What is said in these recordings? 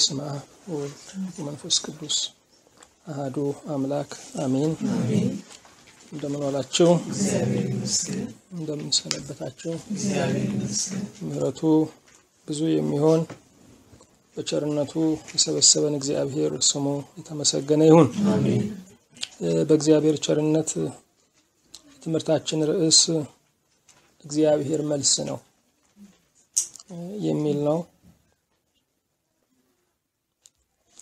በስመ አብ ወወልድ ወመንፈስ ቅዱስ አህዱ አምላክ አሜን። እንደምን ዋላችሁ? እንደምን ሰነበታችሁ? ምሕረቱ ብዙ የሚሆን በቸርነቱ የሰበሰበን እግዚአብሔር ስሙ የተመሰገነ ይሁን። በእግዚአብሔር ቸርነት የትምህርታችን ርዕስ እግዚአብሔር መልስ ነው የሚል ነው።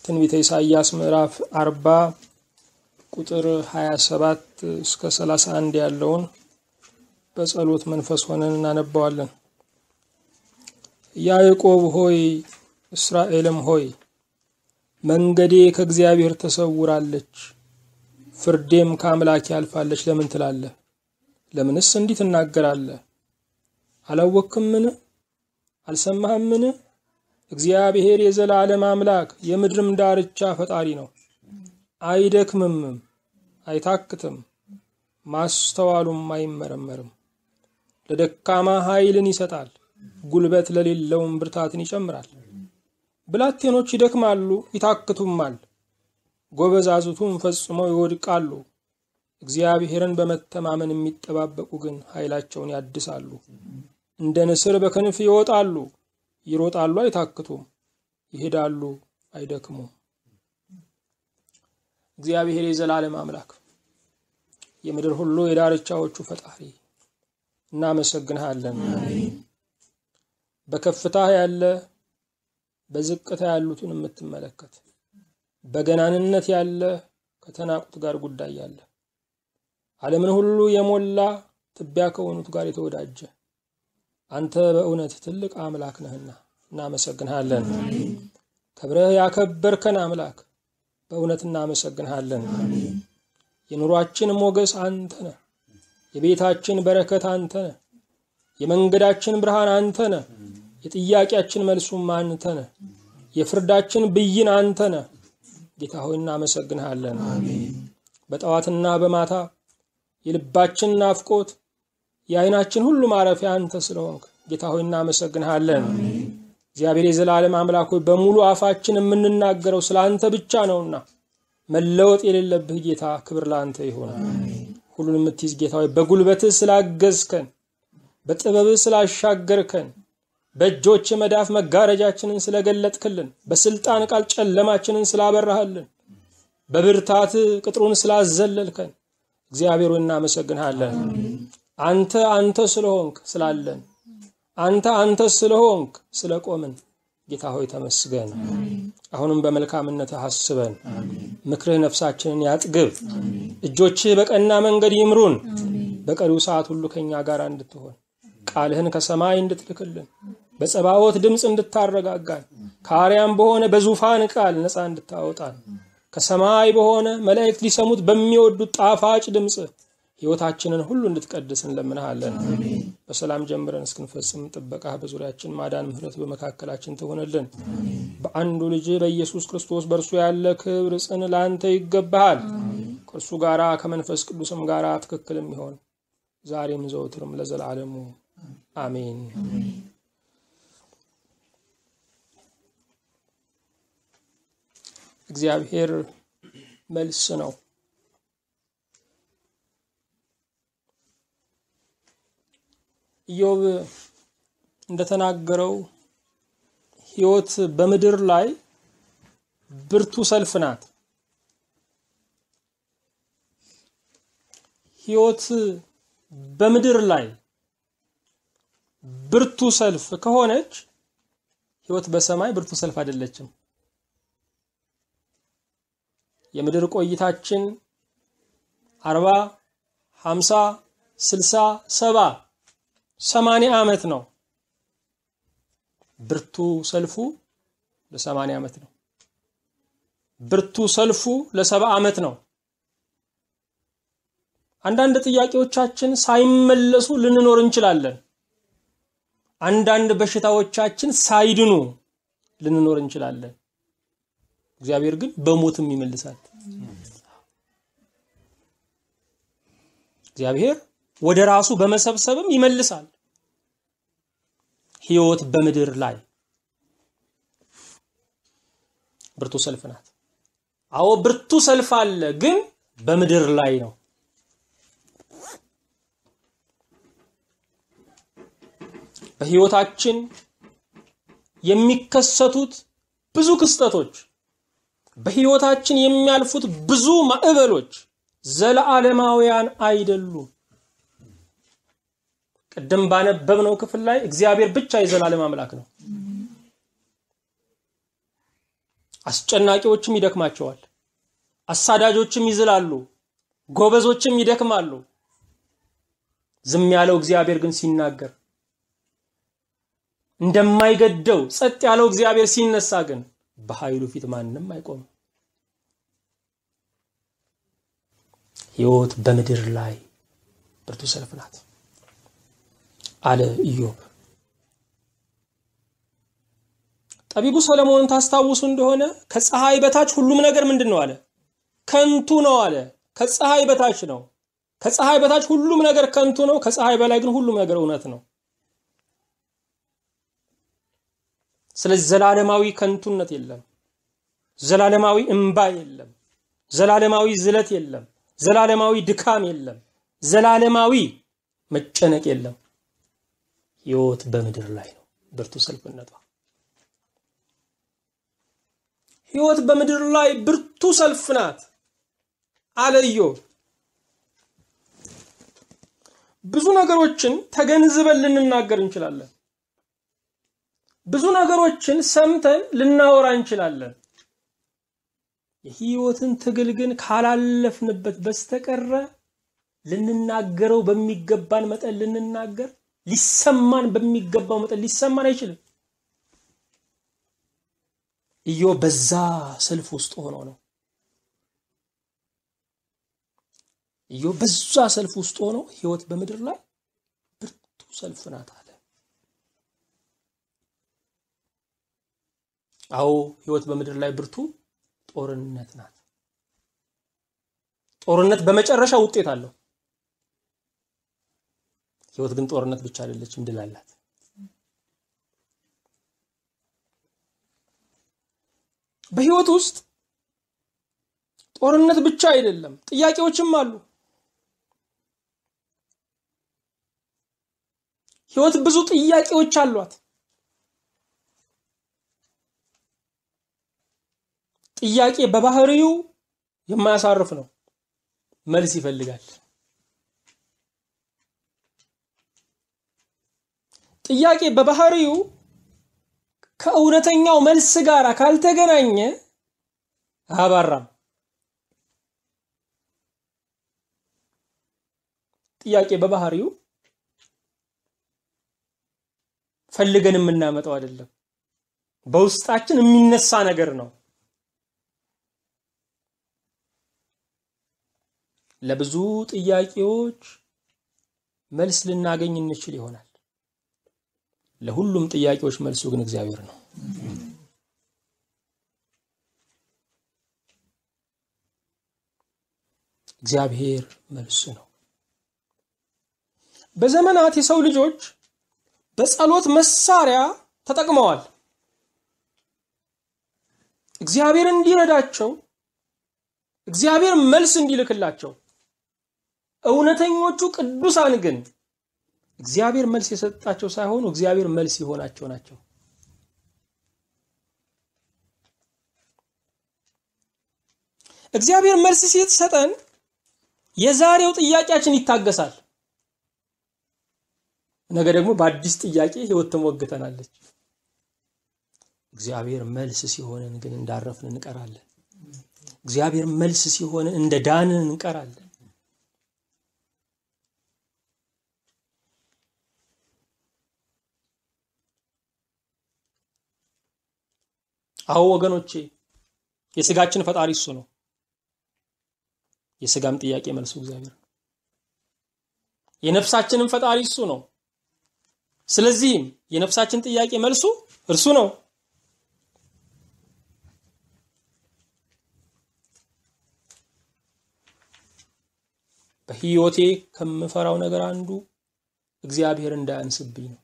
ትንቢተ ኢሳይያስ ምዕራፍ 40 ቁጥር 27 እስከ 31 ያለውን በጸሎት መንፈስ ሆነን እናነባዋለን። ያዕቆብ ሆይ እስራኤልም ሆይ መንገዴ ከእግዚአብሔር ተሰውራለች፣ ፍርዴም ከአምላኬ አልፋለች ለምን ትላለህ? ለምንስ እንዲህ ትናገራለህ? አላወቅህምን? አልሰማህምን? እግዚአብሔር የዘላለም አምላክ የምድርም ዳርቻ ፈጣሪ ነው። አይደክምም አይታክትም፣ ማስተዋሉም አይመረመርም። ለደካማ ኃይልን ይሰጣል፣ ጉልበት ለሌለውም ብርታትን ይጨምራል። ብላቴኖች ይደክማሉ፣ ይታክቱማል፣ ጎበዛዙቱም ፈጽመው ይወድቃሉ። እግዚአብሔርን በመተማመን የሚጠባበቁ ግን ኃይላቸውን ያድሳሉ፣ እንደ ንስር በክንፍ ይወጣሉ። ይሮጣሉ አይታክቱም፣ ይሄዳሉ አይደክሙም። እግዚአብሔር የዘላለም አምላክ የምድር ሁሉ የዳርቻዎቹ ፈጣሪ እናመሰግንሃለን። በከፍታህ ያለ በዝቅታ ያሉትን የምትመለከት በገናንነት ያለ ከተናቁት ጋር ጉዳይ ያለ ዓለምን ሁሉ የሞላ ትቢያ ከሆኑት ጋር የተወዳጀ አንተ በእውነት ትልቅ አምላክ ነህና እናመሰግንሃለን። ከብረህ ያከበርከን አምላክ በእውነት እናመሰግንሃለን። የኑሯችን ሞገስ አንተ ነ የቤታችን በረከት አንተ ነ የመንገዳችን ብርሃን አንተ ነ የጥያቄያችን መልሱም አንተ ነ የፍርዳችን ብይን አንተ ነ ጌታ ሆይ እናመሰግንሃለን። በጠዋትና በማታ የልባችን ናፍቆት የዓይናችን ሁሉ ማረፊያ አንተ ስለሆንክ ጌታ ሆይ እናመሰግንሃለን። እግዚአብሔር የዘላለም አምላክ ሆይ በሙሉ አፋችን የምንናገረው ስለ አንተ ብቻ ነውና መለወጥ የሌለብህ ጌታ ክብር ለአንተ ይሆን። ሁሉን የምትይዝ ጌታ ሆይ በጉልበትህ ስላገዝከን፣ በጥበብህ ስላሻገርከን፣ በእጆች መዳፍ መጋረጃችንን ስለገለጥክልን፣ በስልጣን ቃል ጨለማችንን ስላበራህልን፣ በብርታት ቅጥሩን ስላዘለልከን እግዚአብሔሩ እናመሰግንሃለን። አንተ አንተ ስለሆንክ ስላለን አንተ አንተ ስለሆንክ ስለቆምን ጌታ ሆይ ተመስገን። አሁንም በመልካምነት አስበን፣ ምክርህ ነፍሳችንን ያጥግብ፣ እጆችህ በቀና መንገድ ይምሩን። በቀሪው ሰዓት ሁሉ ከእኛ ጋር እንድትሆን ቃልህን ከሰማይ እንድትልክልን በጸባዖት ድምፅ እንድታረጋጋን ከአርያም በሆነ በዙፋን ቃል ነፃ እንድታወጣን ከሰማይ በሆነ መላእክት ሊሰሙት በሚወዱት ጣፋጭ ድምፅ ህይወታችንን ሁሉ እንድትቀድስ እንለምንሃለን። በሰላም ጀምረን እስክንፈጽም ጥበቃህ በዙሪያችን ማዳን፣ ምሕረት በመካከላችን ትሆንልን። በአንዱ ልጅ በኢየሱስ ክርስቶስ በእርሱ ያለ ክብር ጽን ለአንተ ይገባሃል። ከእርሱ ጋራ ከመንፈስ ቅዱስም ጋራ ትክክል የሚሆን ዛሬም ዘውትርም ለዘላለሙ አሜን። እግዚአብሔር መልስ ነው። ኢዮብ እንደተናገረው ህይወት በምድር ላይ ብርቱ ሰልፍ ናት። ህይወት በምድር ላይ ብርቱ ሰልፍ ከሆነች ህይወት በሰማይ ብርቱ ሰልፍ አይደለችም። የምድር ቆይታችን አርባ ሀምሳ ስልሳ ሰባ ሰማንያ ዓመት ነው። ብርቱ ሰልፉ ለሰማንያ ዓመት ነው። ብርቱ ሰልፉ ለሰባ ዓመት ነው። አንዳንድ ጥያቄዎቻችን ሳይመለሱ ልንኖር እንችላለን። አንዳንድ በሽታዎቻችን ሳይድኑ ልንኖር እንችላለን። እግዚአብሔር ግን በሞትም ይመልሳል። እግዚአብሔር ወደ ራሱ በመሰብሰብም ይመልሳል። ህይወት በምድር ላይ ብርቱ ሰልፍ ናት። አዎ ብርቱ ሰልፍ አለ፣ ግን በምድር ላይ ነው። በህይወታችን የሚከሰቱት ብዙ ክስተቶች፣ በህይወታችን የሚያልፉት ብዙ ማዕበሎች ዘለዓለማውያን አይደሉም። ቅድም ባነበብነው ክፍል ላይ እግዚአብሔር ብቻ የዘላለም አምላክ ነው። አስጨናቂዎችም ይደክማቸዋል፣ አሳዳጆችም ይዝላሉ፣ ጎበዞችም ይደክማሉ። ዝም ያለው እግዚአብሔር ግን ሲናገር እንደማይገደው ጸጥ ያለው እግዚአብሔር ሲነሳ ግን በኃይሉ ፊት ማንም አይቆም። ህይወት በምድር ላይ ብርቱ ሰልፍ ናት። አለ ኢዮብ። ጠቢቡ ሰለሞን ታስታውሱ እንደሆነ ከፀሐይ በታች ሁሉም ነገር ምንድን ነው አለ? ከንቱ ነው አለ። ከፀሐይ በታች ነው። ከፀሐይ በታች ሁሉም ነገር ከንቱ ነው። ከፀሐይ በላይ ግን ሁሉም ነገር እውነት ነው። ስለዚህ ዘላለማዊ ከንቱነት የለም። ዘላለማዊ እምባ የለም። ዘላለማዊ ዝለት የለም። ዘላለማዊ ድካም የለም። ዘላለማዊ መጨነቅ የለም። ህይወት በምድር ላይ ነው። ብርቱ ሰልፍነቷ ህይወት በምድር ላይ ብርቱ ሰልፍ ናት አለ ኢዮብ። ብዙ ነገሮችን ተገንዝበን ልንናገር እንችላለን። ብዙ ነገሮችን ሰምተን ልናወራ እንችላለን። የህይወትን ትግል ግን ካላለፍንበት በስተቀረ ልንናገረው በሚገባን መጠን ልንናገር ሊሰማን በሚገባው መጠን ሊሰማን አይችልም። እዮ በዛ ሰልፍ ውስጥ ሆኖ ነው። እዮ በዛ ሰልፍ ውስጥ ሆኖ ህይወት በምድር ላይ ብርቱ ሰልፍ ናት አለ። አዎ ህይወት በምድር ላይ ብርቱ ጦርነት ናት። ጦርነት በመጨረሻ ውጤት አለው። ህይወት ግን ጦርነት ብቻ አይደለችም፣ ድል አላት። በህይወት ውስጥ ጦርነት ብቻ አይደለም፣ ጥያቄዎችም አሉ። ህይወት ብዙ ጥያቄዎች አሏት። ጥያቄ በባህሪው የማያሳርፍ ነው፣ መልስ ይፈልጋል። ጥያቄ በባህሪው ከእውነተኛው መልስ ጋር ካልተገናኘ አያባራም። ጥያቄ በባህሪው ፈልገን የምናመጣው አይደለም፣ በውስጣችን የሚነሳ ነገር ነው። ለብዙ ጥያቄዎች መልስ ልናገኝ እንችል ይሆናል። ለሁሉም ጥያቄዎች መልሱ ግን እግዚአብሔር ነው። እግዚአብሔር መልሱ ነው። በዘመናት የሰው ልጆች በጸሎት መሳሪያ ተጠቅመዋል። እግዚአብሔር እንዲረዳቸው፣ እግዚአብሔር መልስ እንዲልክላቸው እውነተኞቹ ቅዱሳን ግን እግዚአብሔር መልስ የሰጣቸው ሳይሆኑ እግዚአብሔር መልስ የሆናቸው ናቸው። እግዚአብሔር መልስ ሲሰጠን የዛሬው ጥያቄያችን ይታገሳል። ነገ ደግሞ በአዲስ ጥያቄ ህይወት ትሞግተናለች። እግዚአብሔር መልስ ሲሆንን ግን እንዳረፍን እንቀራለን። እግዚአብሔር መልስ ሲሆንን እንደ ዳንን እንቀራለን። አዎ ወገኖቼ የስጋችን ፈጣሪ እሱ ነው። የስጋም ጥያቄ መልሱ እግዚአብሔር ነው። የነፍሳችንም ፈጣሪ እሱ ነው። ስለዚህም የነፍሳችን ጥያቄ መልሱ እርሱ ነው። በህይወቴ ከምፈራው ነገር አንዱ እግዚአብሔር እንዳያንስብኝ ነው።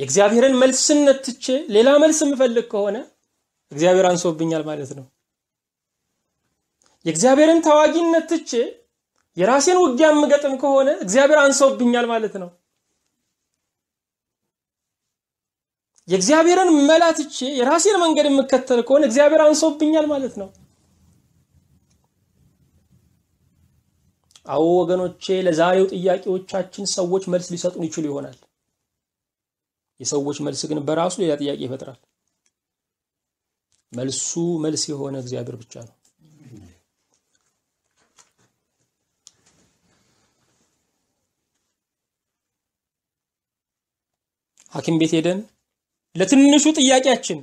የእግዚአብሔርን መልስነት ትቼ ሌላ መልስ የምፈልግ ከሆነ እግዚአብሔር አንሶብኛል ማለት ነው። የእግዚአብሔርን ታዋጊነት ትቼ የራሴን ውጊያ የምገጥም ከሆነ እግዚአብሔር አንሶብኛል ማለት ነው። የእግዚአብሔርን መላ ትቼ የራሴን መንገድ የምከተል ከሆነ እግዚአብሔር አንሶብኛል ማለት ነው። አዎ ወገኖቼ፣ ለዛሬው ጥያቄዎቻችን ሰዎች መልስ ሊሰጡን ይችሉ ይሆናል። የሰዎች መልስ ግን በራሱ ሌላ ጥያቄ ይፈጥራል። መልሱ መልስ የሆነ እግዚአብሔር ብቻ ነው። ሐኪም ቤት ሄደን ለትንሹ ጥያቄያችን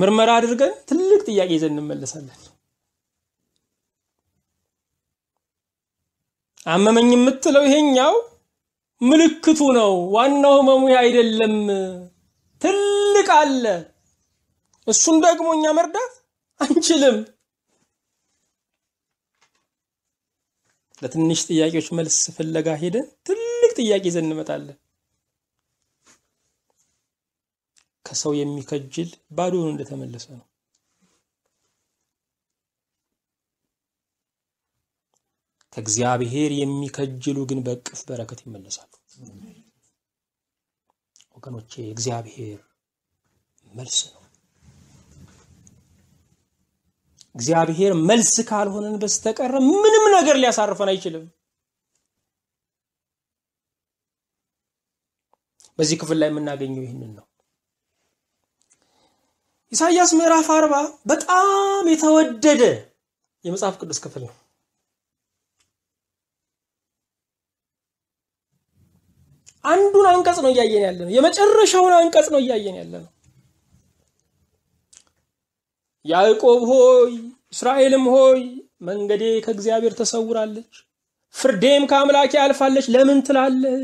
ምርመራ አድርገን ትልቅ ጥያቄ ይዘን እንመለሳለን። አመመኝ የምትለው ይሄኛው ምልክቱ ነው። ዋናው ህመሙ አይደለም። ትልቅ አለ። እሱን ደግሞ እኛ መርዳት አንችልም። ለትንሽ ጥያቄዎች መልስ ፍለጋ ሄደን ትልቅ ጥያቄ ይዘን እንመጣለን። ከሰው የሚከጅል ባዶ እንደተመለሰ ነው። ከእግዚአብሔር የሚከጅሉ ግን በእቅፍ በረከት ይመለሳሉ። ወገኖቼ እግዚአብሔር መልስ ነው። እግዚአብሔር መልስ ካልሆነን በስተቀር ምንም ነገር ሊያሳርፈን አይችልም። በዚህ ክፍል ላይ የምናገኘው ይህንን ነው። ኢሳይያስ ምዕራፍ አርባ በጣም የተወደደ የመጽሐፍ ቅዱስ ክፍል ነው። አንዱን አንቀጽ ነው እያየን ያለ ነው። የመጨረሻውን አንቀጽ ነው እያየን ያለ ነው። ያዕቆብ ሆይ እስራኤልም ሆይ መንገዴ ከእግዚአብሔር ተሰውራለች፣ ፍርዴም ከአምላኬ አልፋለች ለምን ትላለህ?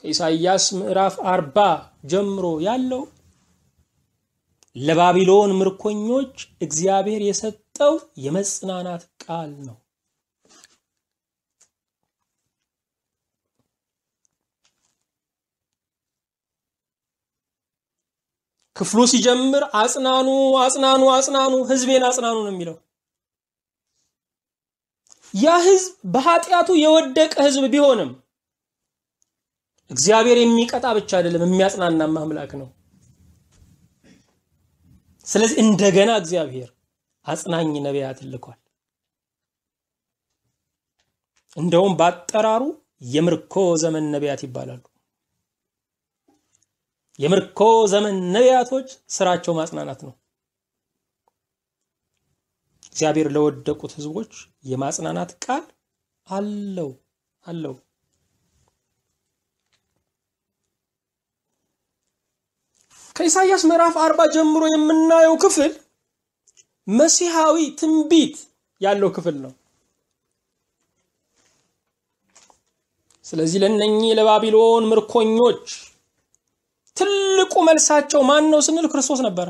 ከኢሳይያስ ምዕራፍ አርባ ጀምሮ ያለው ለባቢሎን ምርኮኞች እግዚአብሔር የሰጠው የመጽናናት ቃል ነው። ክፍሉ ሲጀምር አጽናኑ፣ አጽናኑ፣ አጽናኑ ህዝቤን አጽናኑ ነው የሚለው። ያ ህዝብ በኃጢአቱ የወደቀ ህዝብ ቢሆንም እግዚአብሔር የሚቀጣ ብቻ አይደለም፣ የሚያጽናናም አምላክ ነው። ስለዚህ እንደገና እግዚአብሔር አጽናኝ ነቢያት ልኳል። እንደውም በአጠራሩ የምርኮ ዘመን ነቢያት ይባላሉ። የምርኮ ዘመን ነቢያቶች ስራቸው ማጽናናት ነው። እግዚአብሔር ለወደቁት ህዝቦች የማጽናናት ቃል አለው አለው። ከኢሳይያስ ምዕራፍ አርባ ጀምሮ የምናየው ክፍል መሲሐዊ ትንቢት ያለው ክፍል ነው። ስለዚህ ለነኚህ ለባቢሎን ምርኮኞች ትልቁ መልሳቸው ማን ነው ስንል ክርስቶስ ነበረ።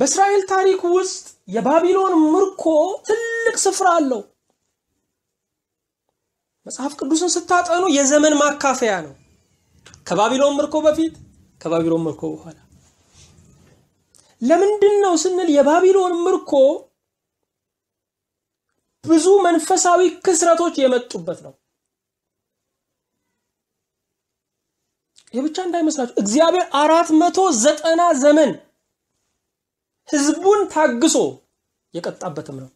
በእስራኤል ታሪክ ውስጥ የባቢሎን ምርኮ ትልቅ ስፍራ አለው። መጽሐፍ ቅዱስን ስታጠኑ የዘመን ማካፈያ ነው። ከባቢሎን ምርኮ በፊት፣ ከባቢሎን ምርኮ በኋላ። ለምንድን ነው ስንል የባቢሎን ምርኮ ብዙ መንፈሳዊ ክስረቶች የመጡበት ነው። ይህ ብቻ እንዳይመስላችሁ እግዚአብሔር አራት መቶ ዘጠና ዘመን ህዝቡን ታግሶ የቀጣበትም ነው።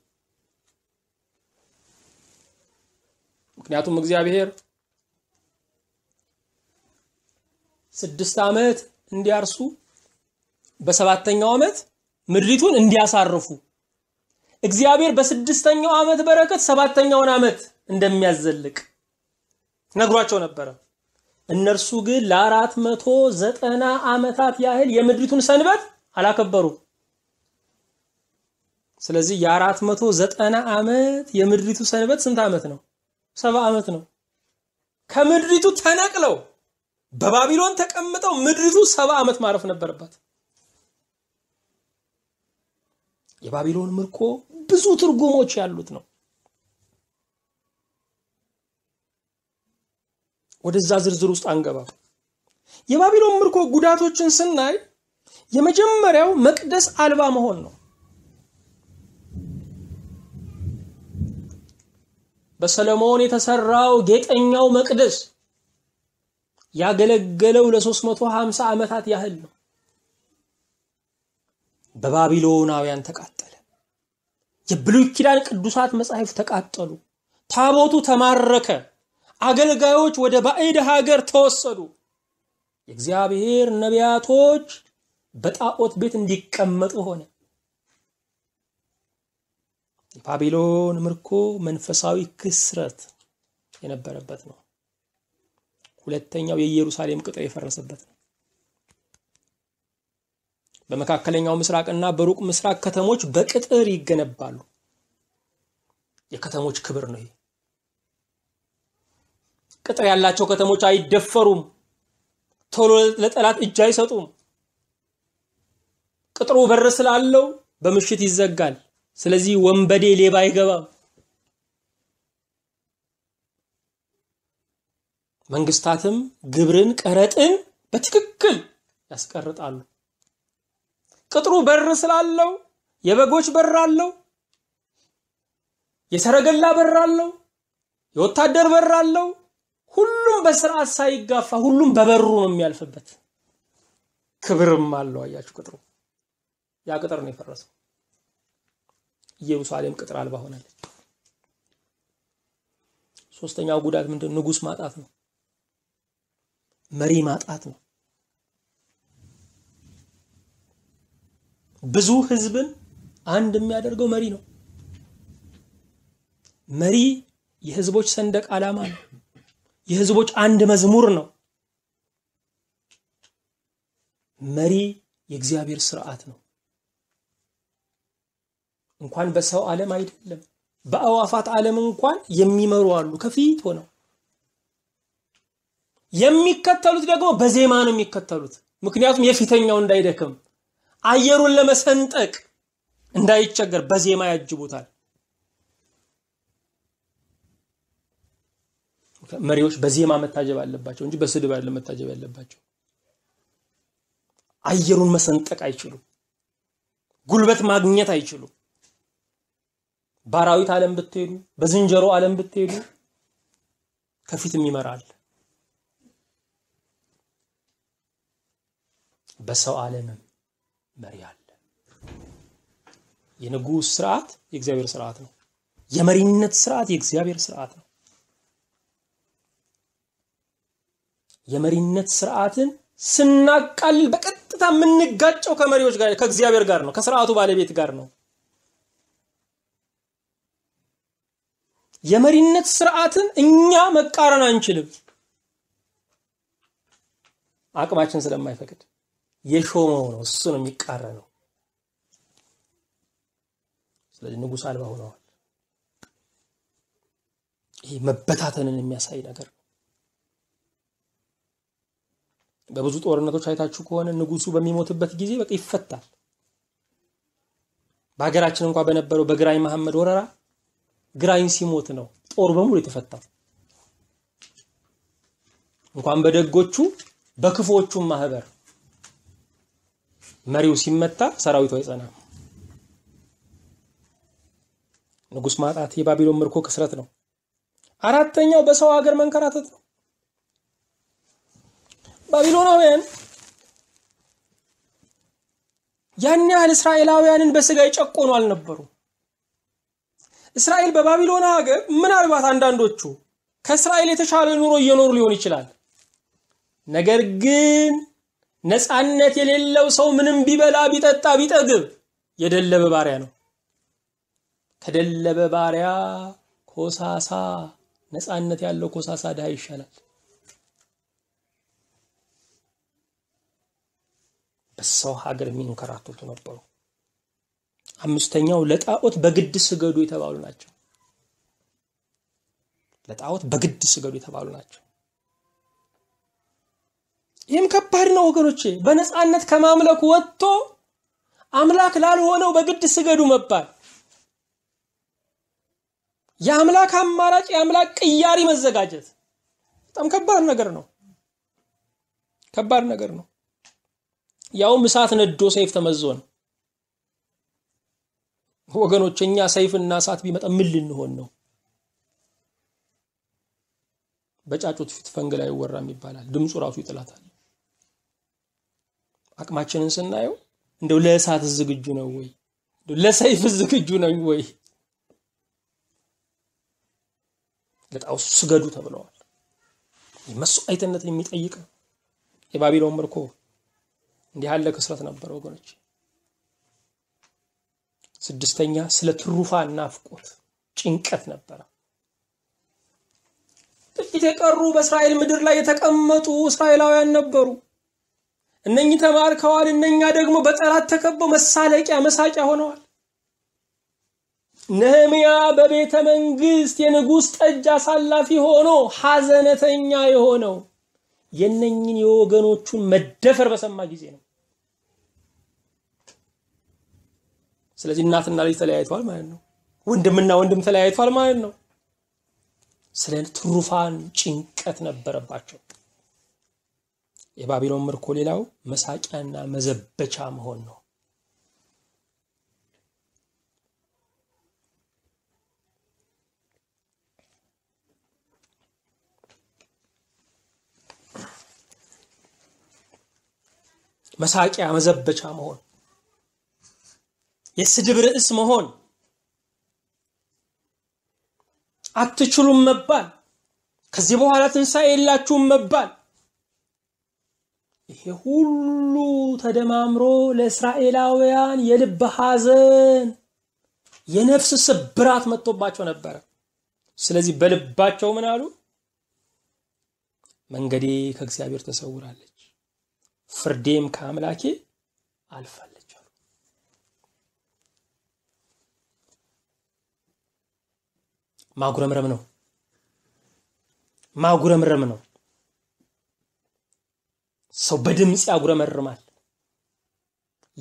ምክንያቱም እግዚአብሔር ስድስት ዓመት እንዲያርሱ በሰባተኛው ዓመት ምድሪቱን እንዲያሳርፉ እግዚአብሔር በስድስተኛው ዓመት በረከት ሰባተኛውን ዓመት እንደሚያዘልቅ ነግሯቸው ነበረ። እነርሱ ግን ለአራት መቶ ዘጠና ዓመታት ያህል የምድሪቱን ሰንበት አላከበሩ። ስለዚህ የአራት መቶ ዘጠና ዓመት የምድሪቱ ሰንበት ስንት ዓመት ነው? ሰባ ዓመት ነው። ከምድሪቱ ተነቅለው በባቢሎን ተቀምጠው ምድሪቱ ሰባ ዓመት ማረፍ ነበረባት። የባቢሎን ምርኮ ብዙ ትርጉሞች ያሉት ነው። ወደዛ ዝርዝር ውስጥ አንገባም። የባቢሎን ምርኮ ጉዳቶችን ስናይ የመጀመሪያው መቅደስ አልባ መሆን ነው። በሰለሞን የተሰራው ጌጠኛው መቅደስ ያገለገለው ለ350 ዓመታት ያህል ነው። በባቢሎናውያን ተቃጠለ። የብሉይ ኪዳን ቅዱሳት መጻሕፍት ተቃጠሉ። ታቦቱ ተማረከ። አገልጋዮች ወደ ባዕድ ሀገር ተወሰዱ። የእግዚአብሔር ነቢያቶች በጣዖት ቤት እንዲቀመጡ ሆነ። የባቢሎን ምርኮ መንፈሳዊ ክስረት የነበረበት ነው። ሁለተኛው የኢየሩሳሌም ቅጥር የፈረሰበት ነው። በመካከለኛው ምስራቅና በሩቅ ምስራቅ ከተሞች በቅጥር ይገነባሉ። የከተሞች ክብር ነው ቅጥር ያላቸው ከተሞች አይደፈሩም፣ ቶሎ ለጠላት እጅ አይሰጡም። ቅጥሩ በር ስላለው በምሽት ይዘጋል። ስለዚህ ወንበዴ ሌባ አይገባም። መንግስታትም ግብርን፣ ቀረጥን በትክክል ያስቀርጣሉ። ቅጥሩ በር ስላለው የበጎች በር አለው፣ የሰረገላ በር አለው፣ የወታደር በር አለው። ሁሉም በስርዓት ሳይጋፋ ሁሉም በበሩ ነው የሚያልፍበት። ክብርም አለው። አያችሁ፣ ቅጥሩ ያ ቅጥር ነው የፈረሰው። ኢየሩሳሌም ቅጥር አልባ ሆናለች። ሶስተኛው ጉዳት ምንድን ንጉስ ማጣት ነው። መሪ ማጣት ነው። ብዙ ህዝብን አንድ የሚያደርገው መሪ ነው። መሪ የህዝቦች ሰንደቅ ዓላማ ነው። የህዝቦች አንድ መዝሙር ነው። መሪ የእግዚአብሔር ስርዓት ነው። እንኳን በሰው ዓለም አይደለም በአዋፋት ዓለም እንኳን የሚመሩ አሉ ከፊት ሆነው የሚከተሉት ደግሞ በዜማ ነው የሚከተሉት። ምክንያቱም የፊተኛው እንዳይደክም አየሩን ለመሰንጠቅ እንዳይቸገር በዜማ ያጅቡታል። መሪዎች በዜማ መታጀብ አለባቸው እንጂ በስድብ ያለ መታጀብ ያለባቸው። አየሩን መሰንጠቅ አይችሉም። ጉልበት ማግኘት አይችሉም። በአራዊት ዓለም ብትሄዱ፣ በዝንጀሮ ዓለም ብትሄዱ ከፊትም ይመራል። በሰው ዓለምም መሪ አለ። የንጉሥ ስርዓት የእግዚአብሔር ስርዓት ነው። የመሪነት ስርዓት የእግዚአብሔር ስርዓት ነው። የመሪነት ስርዓትን ስናቃልል በቀጥታ የምንጋጨው ከመሪዎች ጋር ከእግዚአብሔር ጋር ነው፣ ከስርዓቱ ባለቤት ጋር ነው። የመሪነት ስርዓትን እኛ መቃረን አንችልም፣ አቅማችን ስለማይፈቅድ የሾመው ነው እሱ ነው የሚቃረነው። ስለዚህ ንጉሥ አልባ ሆነዋል። ይህ መበታተንን የሚያሳይ ነገር ነው። በብዙ ጦርነቶች አይታችሁ ከሆነ ንጉሱ በሚሞትበት ጊዜ በቃ ይፈታል። በሀገራችን እንኳ በነበረው በግራኝ መሐመድ ወረራ ግራኝ ሲሞት ነው ጦር በሙሉ የተፈታው። እንኳን በደጎቹ በክፎቹ ማህበር መሪው ሲመታ ሰራዊቱ አይጸናም። ንጉስ ማጣት የባቢሎን ምርኮ ክስረት ነው። አራተኛው በሰው ሀገር መንከራተት ነው። ባቢሎናውያን ያን ያህል እስራኤላውያንን በስጋ የጨቆኑ አልነበሩ። እስራኤል በባቢሎን ሀገር ምናልባት አንዳንዶቹ ከእስራኤል የተሻለ ኑሮ እየኖሩ ሊሆን ይችላል። ነገር ግን ነፃነት የሌለው ሰው ምንም ቢበላ ቢጠጣ ቢጠግብ የደለበ ባሪያ ነው። ከደለበ ባሪያ ኮሳሳ ነፃነት ያለው ኮሳሳ ድሃ ይሻላል። በሰው ሀገር የሚንከራተቱ ነበሩ። አምስተኛው ለጣዖት በግድ ስገዱ የተባሉ ናቸው። ለጣዖት በግድ ስገዱ የተባሉ ናቸው። ይህም ከባድ ነው ወገኖቼ። በነፃነት ከማምለክ ወጥቶ አምላክ ላልሆነው በግድ ስገዱ መባል የአምላክ አማራጭ የአምላክ ቅያሪ መዘጋጀት በጣም ከባድ ነገር ነው። ከባድ ነገር ነው። ያውም እሳት ነዶ ሰይፍ ተመዞ ነው። ወገኖች እኛ ሰይፍና እሳት ቢመጣ ምን ልንሆን ነው? በጫጩት ፊት ላይ አይወራም ይባላል። ድምፁ ራሱ ይጥላታል። አቅማችንን ስናየው እንደው ለእሳት ዝግጁ ነው ወይ? ለሰይፍ ዝግጁ ነው ወይ? ለጣዖት ስገዱ ተብለዋል። መስዋዕትነትን የሚጠይቅ የባቢሎን ምርኮ እንዲህ ያለ ክስረት ነበር ወገኖች። ስድስተኛ ስለ ትሩፋ ፍቆት ጭንቀት ነበረ። ጥቂት የቀሩ በእስራኤል ምድር ላይ የተቀመጡ እስራኤላውያን ነበሩ። እነኚህ ተማርከዋል፣ እነኛ ደግሞ በጠላት ተከበው መሳለቂያ መሳቂያ ሆነዋል። ነህምያ በቤተ መንግስት የንጉሥ ጠጅ አሳላፊ ሆኖ ሐዘነተኛ የሆነው የነኝን የወገኖቹን መደፈር በሰማ ጊዜ ነው። ስለዚህ እናትና ልጅ ተለያይተዋል ማለት ነው። ወንድምና ወንድም ተለያይተዋል ማለት ነው። ስለ ትሩፋን ጭንቀት ነበረባቸው። የባቢሎን ምርኮ ሌላው መሳቂያና መዘበቻ መሆን ነው። መሳቂያ መዘበቻ መሆን የስድብ ርዕስ መሆን፣ አትችሉም መባል፣ ከዚህ በኋላ ትንሣኤ የላችሁም መባል ይሄ ሁሉ ተደማምሮ ለእስራኤላውያን የልብ ሐዘን የነፍስ ስብራት መጥቶባቸው ነበረ። ስለዚህ በልባቸው ምን አሉ? መንገዴ ከእግዚአብሔር ተሰውራለች፣ ፍርዴም ከአምላኬ አልፋል ማጉረምረም ነው። ማጉረምረም ነው። ሰው በድምፅ ያጉረመርማል፣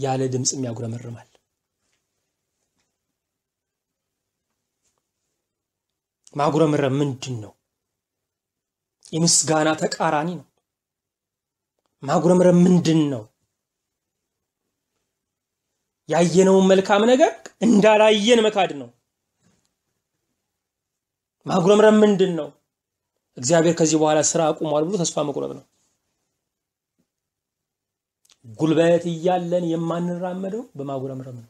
ያለ ድምፅም ያጉረመርማል። ማጉረምረም ምንድን ነው? የምስጋና ተቃራኒ ነው። ማጉረምረም ምንድን ነው? ያየነውን መልካም ነገር እንዳላየን መካድ ነው። ማጉረምረም ምንድን ነው? እግዚአብሔር ከዚህ በኋላ ስራ አቁሟል ብሎ ተስፋ መቁረጥ ነው። ጉልበት እያለን የማንራመደው በማጉረምረም ነው።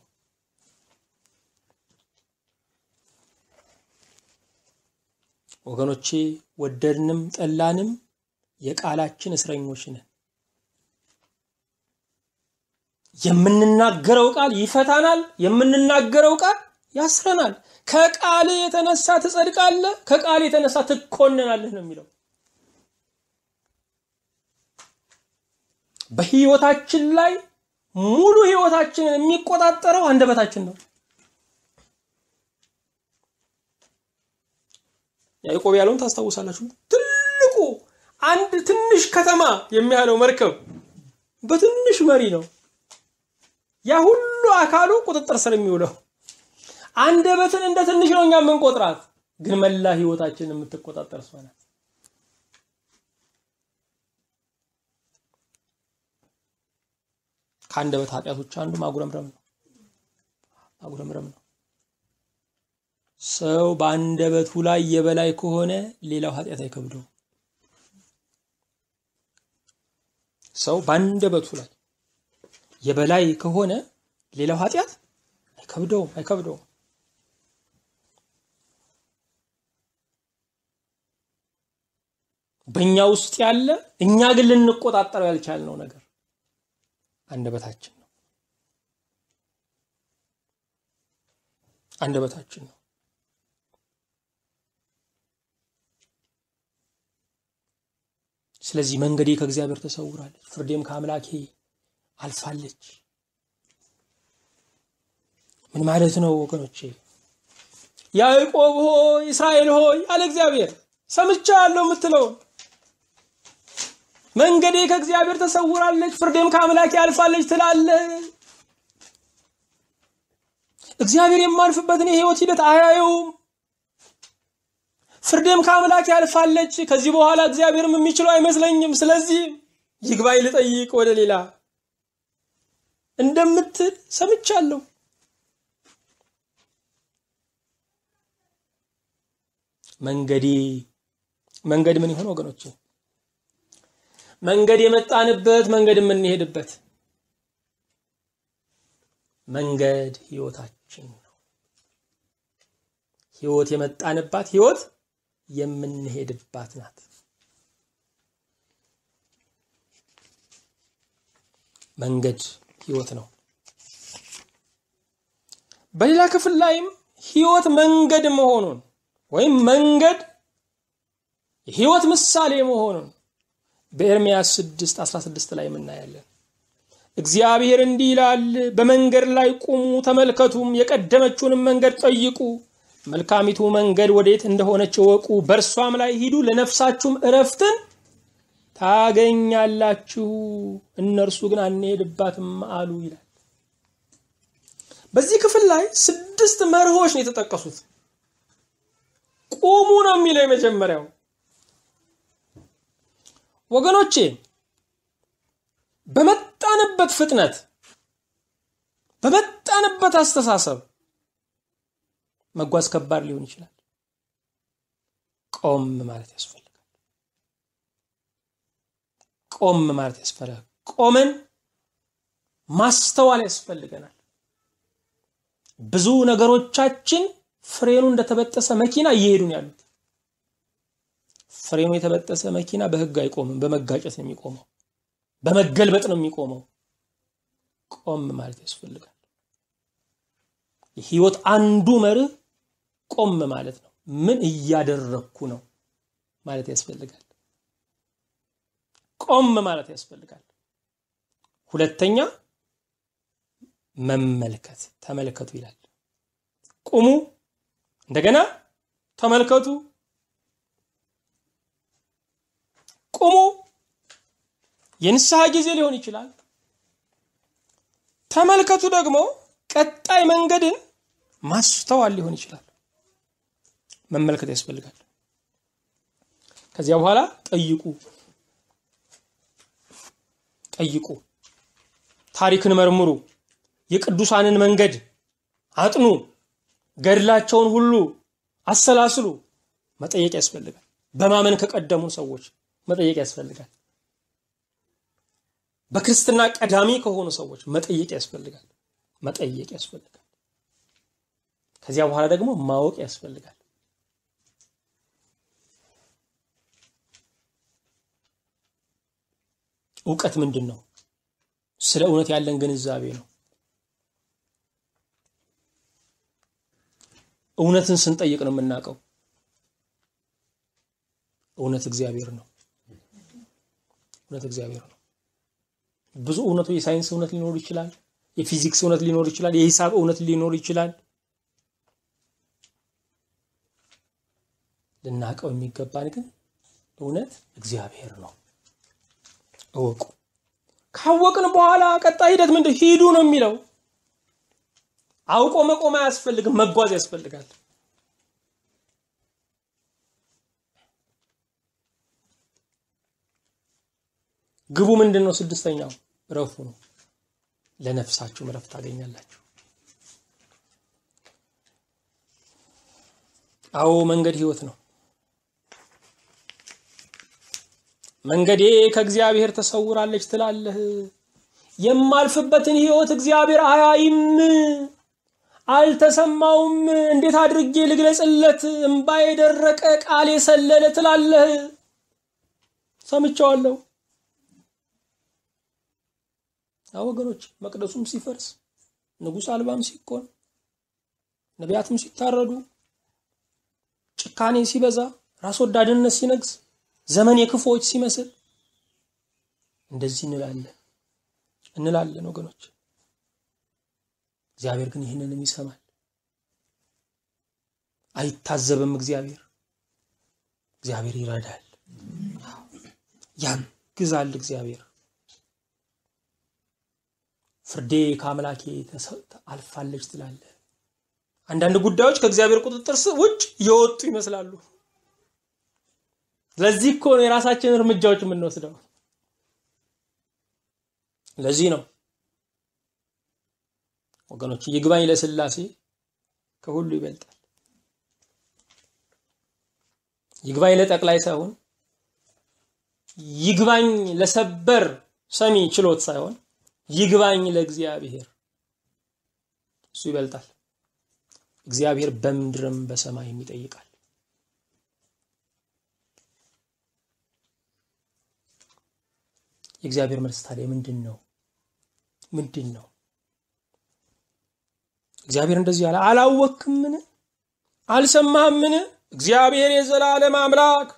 ወገኖቼ ወደድንም ጠላንም የቃላችን እስረኞች ነን። የምንናገረው ቃል ይፈታናል፣ የምንናገረው ቃል ያስረናል። ከቃል የተነሳ ትጸድቃለህ፣ ከቃል የተነሳ ትኮነናለህ ነው የሚለው። በህይወታችን ላይ ሙሉ ህይወታችንን የሚቆጣጠረው አንደበታችን ነው። ያዕቆብ ያለውን ታስታውሳላችሁ። ትልቁ አንድ ትንሽ ከተማ የሚያለው መርከብ በትንሽ መሪ ነው ያ ሁሉ አካሉ ቁጥጥር ስር የሚውለው አንደበትን እንደ ትንሽ ነው እኛ የምንቆጥራት፣ ግን መላ ህይወታችንን የምትቆጣጠር እሷ ናት። ከአንደበት ኃጢአቶች አንዱ ማጉረምረም ነው። ማጉረምረም ነው። ሰው በአንደበቱ ላይ የበላይ ከሆነ ሌላው ኃጢአት አይከብደውም። ሰው በአንደበቱ ላይ የበላይ ከሆነ ሌላው ኃጢአት አይከብደውም አይከብደውም። በእኛ ውስጥ ያለ እኛ ግን ልንቆጣጠረው ያልቻልነው ነገር አንደበታችን ነው። አንደበታችን ነው። ስለዚህ መንገዴ ከእግዚአብሔር ተሰውራለች፣ ፍርዴም ከአምላኬ አልፋለች። ምን ማለት ነው ወገኖቼ? ያዕቆብ ሆይ፣ እስራኤል ሆይ አለ እግዚአብሔር ሰምቻ ያለው የምትለውን መንገዴ ከእግዚአብሔር ተሰውራለች፣ ፍርዴም ከአምላኬ አልፋለች ትላለ እግዚአብሔር የማልፍበትን የህይወት ሂደት አያየውም። ፍርዴም ከአምላኬ አልፋለች፣ ከዚህ በኋላ እግዚአብሔርም የሚችለው አይመስለኝም። ስለዚህ ይግባኝ ልጠይቅ ወደ ሌላ እንደምትል ሰምቻለሁ። መንገዴ መንገድ ምን ይሆን ወገኖቼ? መንገድ የመጣንበት መንገድ የምንሄድበት መንገድ ህይወታችን ነው። ህይወት የመጣንባት ህይወት የምንሄድባት ናት። መንገድ ህይወት ነው። በሌላ ክፍል ላይም ህይወት መንገድ መሆኑን ወይም መንገድ የህይወት ምሳሌ መሆኑን በኤርምያስ 6 16 ላይ የምናያለን። እግዚአብሔር እንዲህ ይላል፣ በመንገድ ላይ ቁሙ ተመልከቱም፣ የቀደመችውንም መንገድ ጠይቁ፣ መልካሚቱ መንገድ ወዴት እንደሆነች እወቁ፣ በእርሷም ላይ ሂዱ፣ ለነፍሳችሁም እረፍትን ታገኛላችሁ፣ እነርሱ ግን አንሄድባትም አሉ ይላል። በዚህ ክፍል ላይ ስድስት መርሆች ነው የተጠቀሱት። ቁሙ ነው የሚለው የመጀመሪያው ወገኖቼ በመጣንበት ፍጥነት በመጣንበት አስተሳሰብ መጓዝ ከባድ ሊሆን ይችላል። ቆም ማለት ያስፈልጋል። ቆም ማለት ያስፈልጋል። ቆመን ማስተዋል ያስፈልገናል። ብዙ ነገሮቻችን ፍሬኑ እንደተበጠሰ መኪና እየሄዱን ያሉ ፍሬሙ የተበጠሰ መኪና በህግ አይቆምም፣ በመጋጨት ነው የሚቆመው፣ በመገልበጥ ነው የሚቆመው። ቆም ማለት ያስፈልጋል። የህይወት አንዱ መርህ ቆም ማለት ነው። ምን እያደረግኩ ነው ማለት ያስፈልጋል። ቆም ማለት ያስፈልጋል። ሁለተኛ መመልከት፣ ተመልከቱ ይላል። ቁሙ፣ እንደገና ተመልከቱ ቁሙ። የንስሐ ጊዜ ሊሆን ይችላል። ተመልከቱ ደግሞ ቀጣይ መንገድን ማስተዋል ሊሆን ይችላል። መመልከት ያስፈልጋል። ከዚያ በኋላ ጠይቁ ጠይቁ፣ ታሪክን መርምሩ፣ የቅዱሳንን መንገድ አጥኑ፣ ገድላቸውን ሁሉ አሰላስሉ። መጠየቅ ያስፈልጋል በማመን ከቀደሙን ሰዎች መጠየቅ ያስፈልጋል። በክርስትና ቀዳሚ ከሆኑ ሰዎች መጠየቅ ያስፈልጋል። መጠየቅ ያስፈልጋል። ከዚያ በኋላ ደግሞ ማወቅ ያስፈልጋል። እውቀት ምንድን ነው? ስለ እውነት ያለን ግንዛቤ ነው። እውነትን ስንጠይቅ ነው የምናውቀው። እውነት እግዚአብሔር ነው። እውነት እግዚአብሔር ነው። ብዙ እውነቱ የሳይንስ እውነት ሊኖር ይችላል። የፊዚክስ እውነት ሊኖር ይችላል። የሂሳብ እውነት ሊኖር ይችላል። ልናቀው የሚገባን ግን እውነት እግዚአብሔር ነው። እወቁ። ካወቅን በኋላ ቀጣይ ሂደት ምንድን ሂዱ ነው የሚለው። አውቆ መቆም አያስፈልግም፣ መጓዝ ያስፈልጋል። ግቡ ምንድን ነው? ስድስተኛው ረፉ ነው። ለነፍሳችሁ ረፍት ታገኛላችሁ። አዎ መንገድ ህይወት ነው። መንገዴ ከእግዚአብሔር ተሰውራለች ትላለህ። የማልፍበትን ህይወት እግዚአብሔር አያይም፣ አልተሰማውም። እንዴት አድርጌ ልግለጽለት? እምባ የደረቀ ቃል የሰለለ ትላለህ። ሰምቼዋለሁ። ወገኖች መቅደሱም ሲፈርስ ንጉሥ አልባም ሲኮን ነቢያትም ሲታረዱ ጭካኔ ሲበዛ ራስ ወዳድነት ሲነግስ ዘመን የክፉዎች ሲመስል እንደዚህ እንላለን እንላለን ወገኖች። እግዚአብሔር ግን ይህንንም ይሰማል፣ አይታዘብም። እግዚአብሔር እግዚአብሔር ይረዳል፣ ያግዛል እግዚአብሔር ፍርዴ ከአምላኬ አልፋለች ትላለ። አንዳንድ ጉዳዮች ከእግዚአብሔር ቁጥጥር ውጭ የወጡ ይመስላሉ። ለዚህ እኮ ነው የራሳችን እርምጃዎች የምንወስደው። ለዚህ ነው ወገኖች፣ ይግባኝ ለስላሴ ከሁሉ ይበልጣል። ይግባኝ ለጠቅላይ ሳይሆን ይግባኝ ለሰበር ሰሚ ችሎት ሳይሆን ይግባኝ ለእግዚአብሔር እሱ ይበልጣል። እግዚአብሔር በምድርም በሰማይም ይጠይቃል። የእግዚአብሔር መልስ ታዲያ ምንድን ነው? ምንድን ነው? እግዚአብሔር እንደዚህ አለ፣ አላወክምን? አልሰማህምን? እግዚአብሔር የዘላለም አምላክ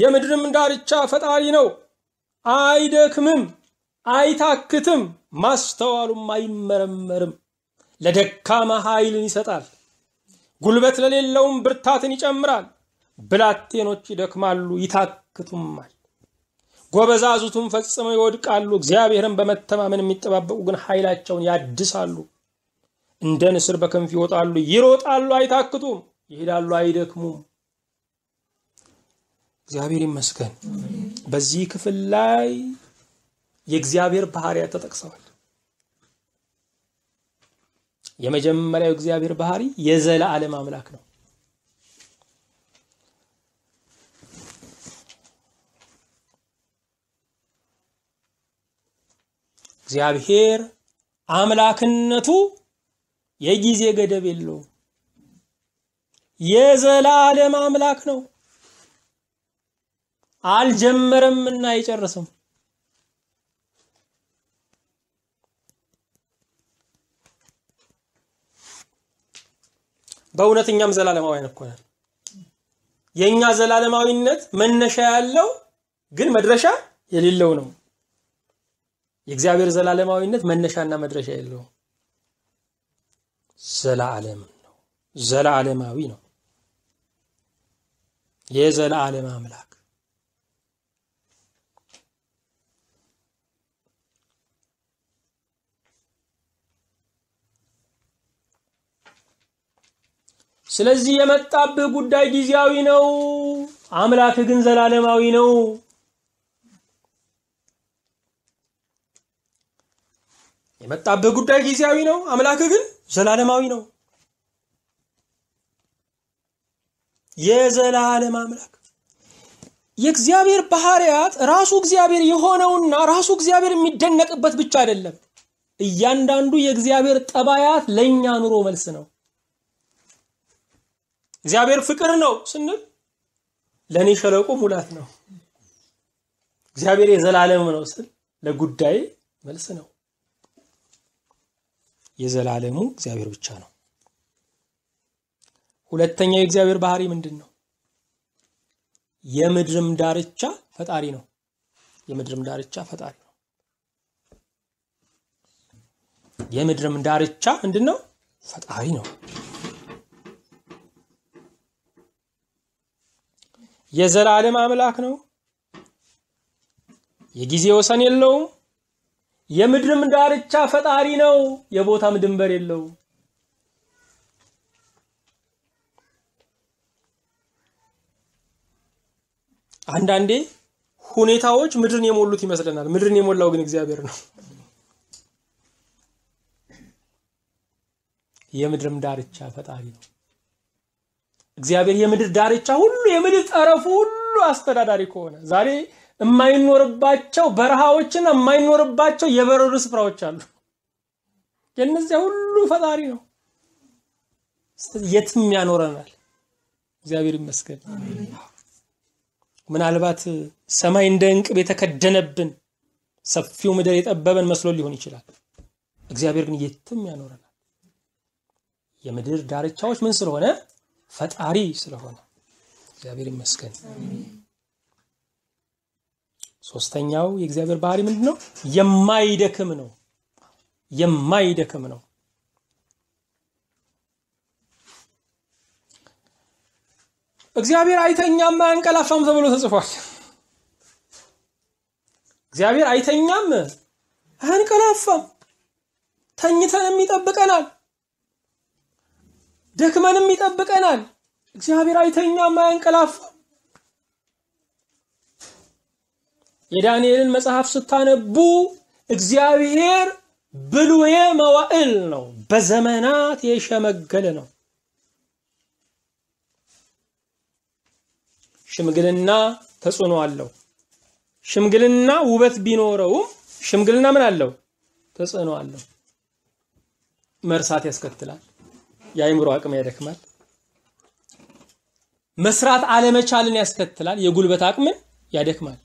የምድርም ዳርቻ ፈጣሪ ነው፣ አይደክምም አይታክትም፣ ማስተዋሉም አይመረመርም። ለደካማ ኃይልን ይሰጣል፣ ጉልበት ለሌለውም ብርታትን ይጨምራል። ብላቴኖች ይደክማሉ ይታክቱማል፣ ጎበዛዙቱም ፈጽመው ይወድቃሉ። እግዚአብሔርን በመተማመን የሚጠባበቁ ግን ኃይላቸውን ያድሳሉ። እንደ ንስር በክንፍ ይወጣሉ፣ ይሮጣሉ፣ አይታክቱም፣ ይሄዳሉ፣ አይደክሙም። እግዚአብሔር ይመስገን። በዚህ ክፍል ላይ የእግዚአብሔር ባህሪያት ተጠቅሰዋል። የመጀመሪያው እግዚአብሔር ባህሪ ዓለም አምላክ ነው። እግዚአብሔር አምላክነቱ የጊዜ ገደብ የለውም። የዘላለም አምላክ ነው። አልጀመረም እና አይጨርስም። በእውነተኛም ዘላለማውያን እኮ ነን። የኛ ዘላለማዊነት መነሻ ያለው ግን መድረሻ የሌለው ነው። የእግዚአብሔር ዘላለማዊነት መነሻና መድረሻ የለውም። ዘላለም ነው። ዘላለማዊ ነው። የዘላለም አምላክ ስለዚህ የመጣብህ ጉዳይ ጊዜያዊ ነው፣ አምላክ ግን ዘላለማዊ ነው። የመጣብህ ጉዳይ ጊዜያዊ ነው፣ አምላክ ግን ዘላለማዊ ነው። የዘላለም አምላክ የእግዚአብሔር ባህሪያት ራሱ እግዚአብሔር የሆነውና ራሱ እግዚአብሔር የሚደነቅበት ብቻ አይደለም። እያንዳንዱ የእግዚአብሔር ጠባያት ለእኛ ኑሮ መልስ ነው። እግዚአብሔር ፍቅር ነው ስንል ለኔ ሸለቆ ሙላት ነው። እግዚአብሔር የዘላለም ነው ስል ለጉዳይ መልስ ነው። የዘላለሙ እግዚአብሔር ብቻ ነው። ሁለተኛው የእግዚአብሔር ባህሪ ምንድን ነው? የምድርም ዳርቻ ፈጣሪ ነው። የምድርም ዳርቻ ፈጣሪ ነው። የምድርም ዳርቻ ምንድን ነው? ፈጣሪ ነው። የዘላለም አምላክ ነው። የጊዜ ወሰን የለውም። የምድርም ዳርቻ ፈጣሪ ነው። የቦታም ድንበር የለውም። አንዳንዴ ሁኔታዎች ምድርን የሞሉት ይመስለናል። ምድርን የሞላው ግን እግዚአብሔር ነው። የምድርም ዳርቻ ፈጣሪ ነው። እግዚአብሔር የምድር ዳርቻ ሁሉ የምድር ጠረፉ ሁሉ አስተዳዳሪ ከሆነ ዛሬ የማይኖርባቸው በረሃዎችና የማይኖርባቸው የበረዶ ስፍራዎች አሉ። የነዚያ ሁሉ ፈጣሪ ነው። የትም ያኖረናል። እግዚአብሔር ይመስገን። ምናልባት ሰማይ እንደ እንቅብ የተከደነብን ሰፊው ምድር የጠበበን መስሎ ሊሆን ይችላል። እግዚአብሔር ግን የትም ያኖረናል። የምድር ዳርቻዎች ምን ስለሆነ ፈጣሪ ስለሆነ እግዚአብሔር ይመስገን። ሶስተኛው የእግዚአብሔር ባህሪ ምንድን ነው? የማይደክም ነው። የማይደክም ነው። እግዚአብሔር አይተኛም አያንቀላፋም ተብሎ ተጽፏል። እግዚአብሔር አይተኛም አያንቀላፋም፣ ተኝተንም ይጠብቀናል። ደክመንም ይጠብቀናል። እግዚአብሔር አይተኛም፣ አያንቀላፋም። የዳንኤልን መጽሐፍ ስታነቡ እግዚአብሔር ብሉየ መዋዕል ነው፣ በዘመናት የሸመገለ ነው። ሽምግልና ተጽዕኖ አለው። ሽምግልና ውበት ቢኖረውም ሽምግልና ምን አለው? ተጽዕኖ አለው። መርሳት ያስከትላል። የአይምሮ አቅም ያደክማል። መስራት አለመቻልን ያስከትላል። የጉልበት አቅምን ያደክማል።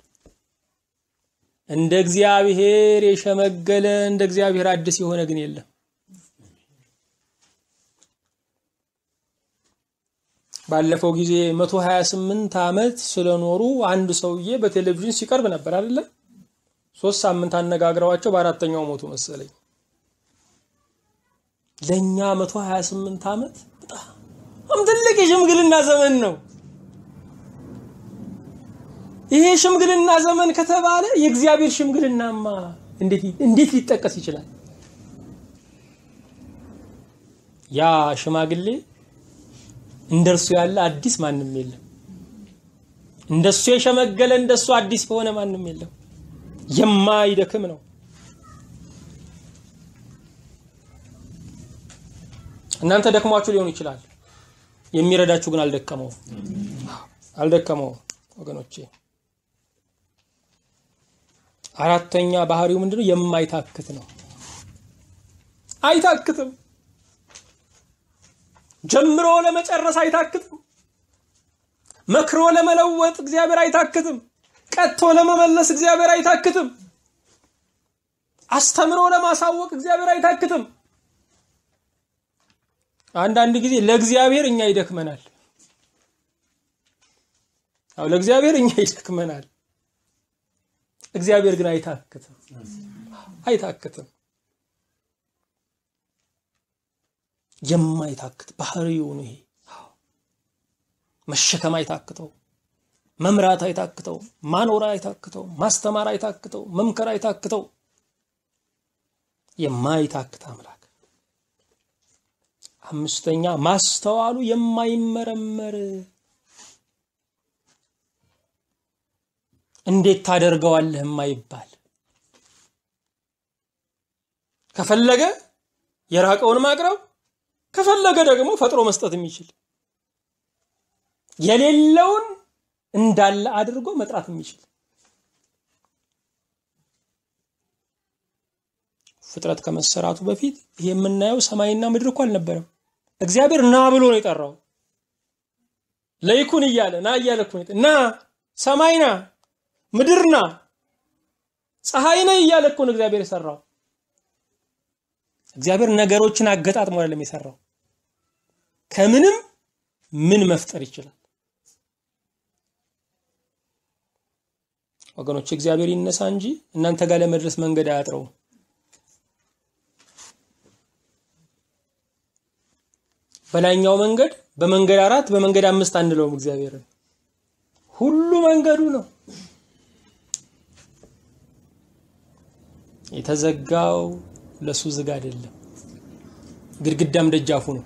እንደ እግዚአብሔር የሸመገለ እንደ እግዚአብሔር አዲስ የሆነ ግን የለም። ባለፈው ጊዜ 128 ዓመት ስለኖሩ አንድ ሰውዬ በቴሌቪዥን ሲቀርብ ነበር አይደለ? ሶስት ሳምንት አነጋግረዋቸው በአራተኛው ሞቱ መሰለኝ። ለኛ 128 ዓመት በጣም ትልቅ የሽምግልና ዘመን ነው። ይሄ ሽምግልና ዘመን ከተባለ የእግዚአብሔር ሽምግልናማ እንዴት ሊጠቀስ ይችላል? ያ ሽማግሌ እንደርሱ ያለ አዲስ ማንም የለም። እንደሱ የሸመገለ እንደሱ አዲስ ከሆነ ማንም የለም። የማይደክም ነው። እናንተ ደክሟችሁ ሊሆን ይችላል። የሚረዳችሁ ግን አልደከመው አልደከመው ወገኖቼ። አራተኛ ባህሪው ምንድነው? የማይታክት ነው። አይታክትም። ጀምሮ ለመጨረስ አይታክትም። መክሮ ለመለወጥ እግዚአብሔር አይታክትም። ቀጥቶ ለመመለስ እግዚአብሔር አይታክትም። አስተምሮ ለማሳወቅ እግዚአብሔር አይታክትም። አንዳንድ ጊዜ ለእግዚአብሔር እኛ ይደክመናል። አዎ ለእግዚአብሔር እኛ ይደክመናል። እግዚአብሔር ግን አይታክትም አይታክትም። የማይታክት ባህሪው ነው ይሄ። መሸከም አይታክተው፣ መምራት አይታክተው፣ ማኖር አይታክተው፣ ማስተማር አይታክተው፣ መምከር አይታክተው። የማይታክት አምላክ አምስተኛ ማስተዋሉ የማይመረመር እንዴት ታደርገዋለህ የማይባል ከፈለገ የራቀውን ማቅረብ ከፈለገ ደግሞ ፈጥሮ መስጠት የሚችል የሌለውን እንዳለ አድርጎ መጥራት የሚችል ፍጥረት ከመሰራቱ በፊት ይህ የምናየው ሰማይና ምድር እኮ አልነበረም። እግዚአብሔር ና ብሎ ነው የጠራው። ለይኩን እያለ ና እያለ እኮ ና ሰማይና ምድርና ፀሐይና እያለ እኮ ነው እግዚአብሔር የሰራው። እግዚአብሔር ነገሮችን አገጣጥሞ አይደለም የሰራው። ከምንም ምን መፍጠር ይችላል። ወገኖች እግዚአብሔር ይነሳ እንጂ እናንተ ጋር ለመድረስ መንገድ አያጥረውም። በላይኛው መንገድ በመንገድ አራት በመንገድ አምስት አንለውም። እግዚአብሔርን ሁሉ መንገዱ ነው። የተዘጋው ለሱ ዝግ አይደለም፣ ግድግዳም ደጃፉ ነው።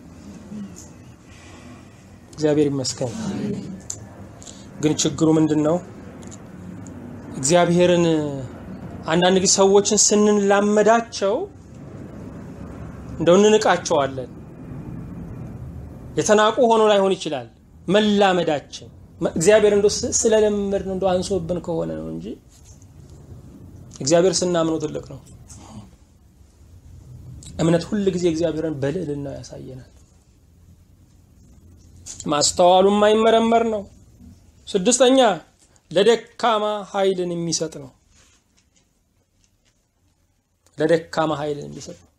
እግዚአብሔር ይመስገን። ግን ችግሩ ምንድን ነው? እግዚአብሔርን አንዳንድ ሰዎችን ስንላመዳቸው እንደው እንንቃቸዋለን። የተናቁ ሆኖ ላይሆን ይችላል። መላመዳችን እግዚአብሔር እንዶ ስለለመድ እንዶ አንሶብን ከሆነ ነው እንጂ እግዚአብሔር ስናምነው ትልቅ ነው። እምነት ሁል ጊዜ እግዚአብሔርን በልዕልና ያሳየናል። ማስተዋሉ የማይመረመር ነው። ስድስተኛ ለደካማ ኃይልን የሚሰጥ ነው። ለደካማ ኃይልን የሚሰጥ ነው።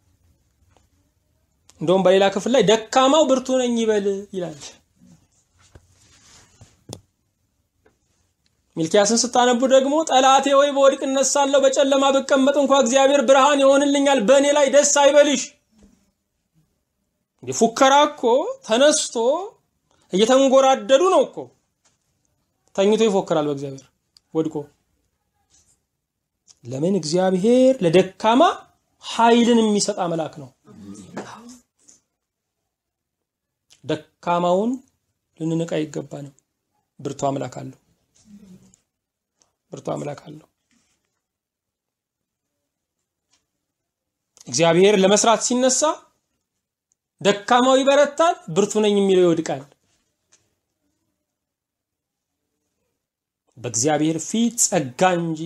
እንደውም በሌላ ክፍል ላይ ደካማው ብርቱ ነኝ ይበል ይላል። ሚልኪያስን ስታነቡ ደግሞ ጠላቴ ወይ በወድቅ እነሳለሁ፣ በጨለማ ብቀመጥ እንኳ እግዚአብሔር ብርሃን ይሆንልኛል፣ በእኔ ላይ ደስ አይበልሽ። ፉከራ እኮ ተነስቶ እየተንጎራደዱ ነው እኮ። ተኝቶ ይፎክራል በእግዚአብሔር ወድቆ። ለምን? እግዚአብሔር ለደካማ ኃይልን የሚሰጥ አምላክ ነው። ደካማውን ልንንቃ ይገባ ነው። ብርቱ አምላክ አለው። ብርቱ አምላክ አለው። እግዚአብሔር ለመስራት ሲነሳ ደካማው ይበረታል፣ ብርቱ ነኝ የሚለው ይወድቃል። በእግዚአብሔር ፊት ጸጋ እንጂ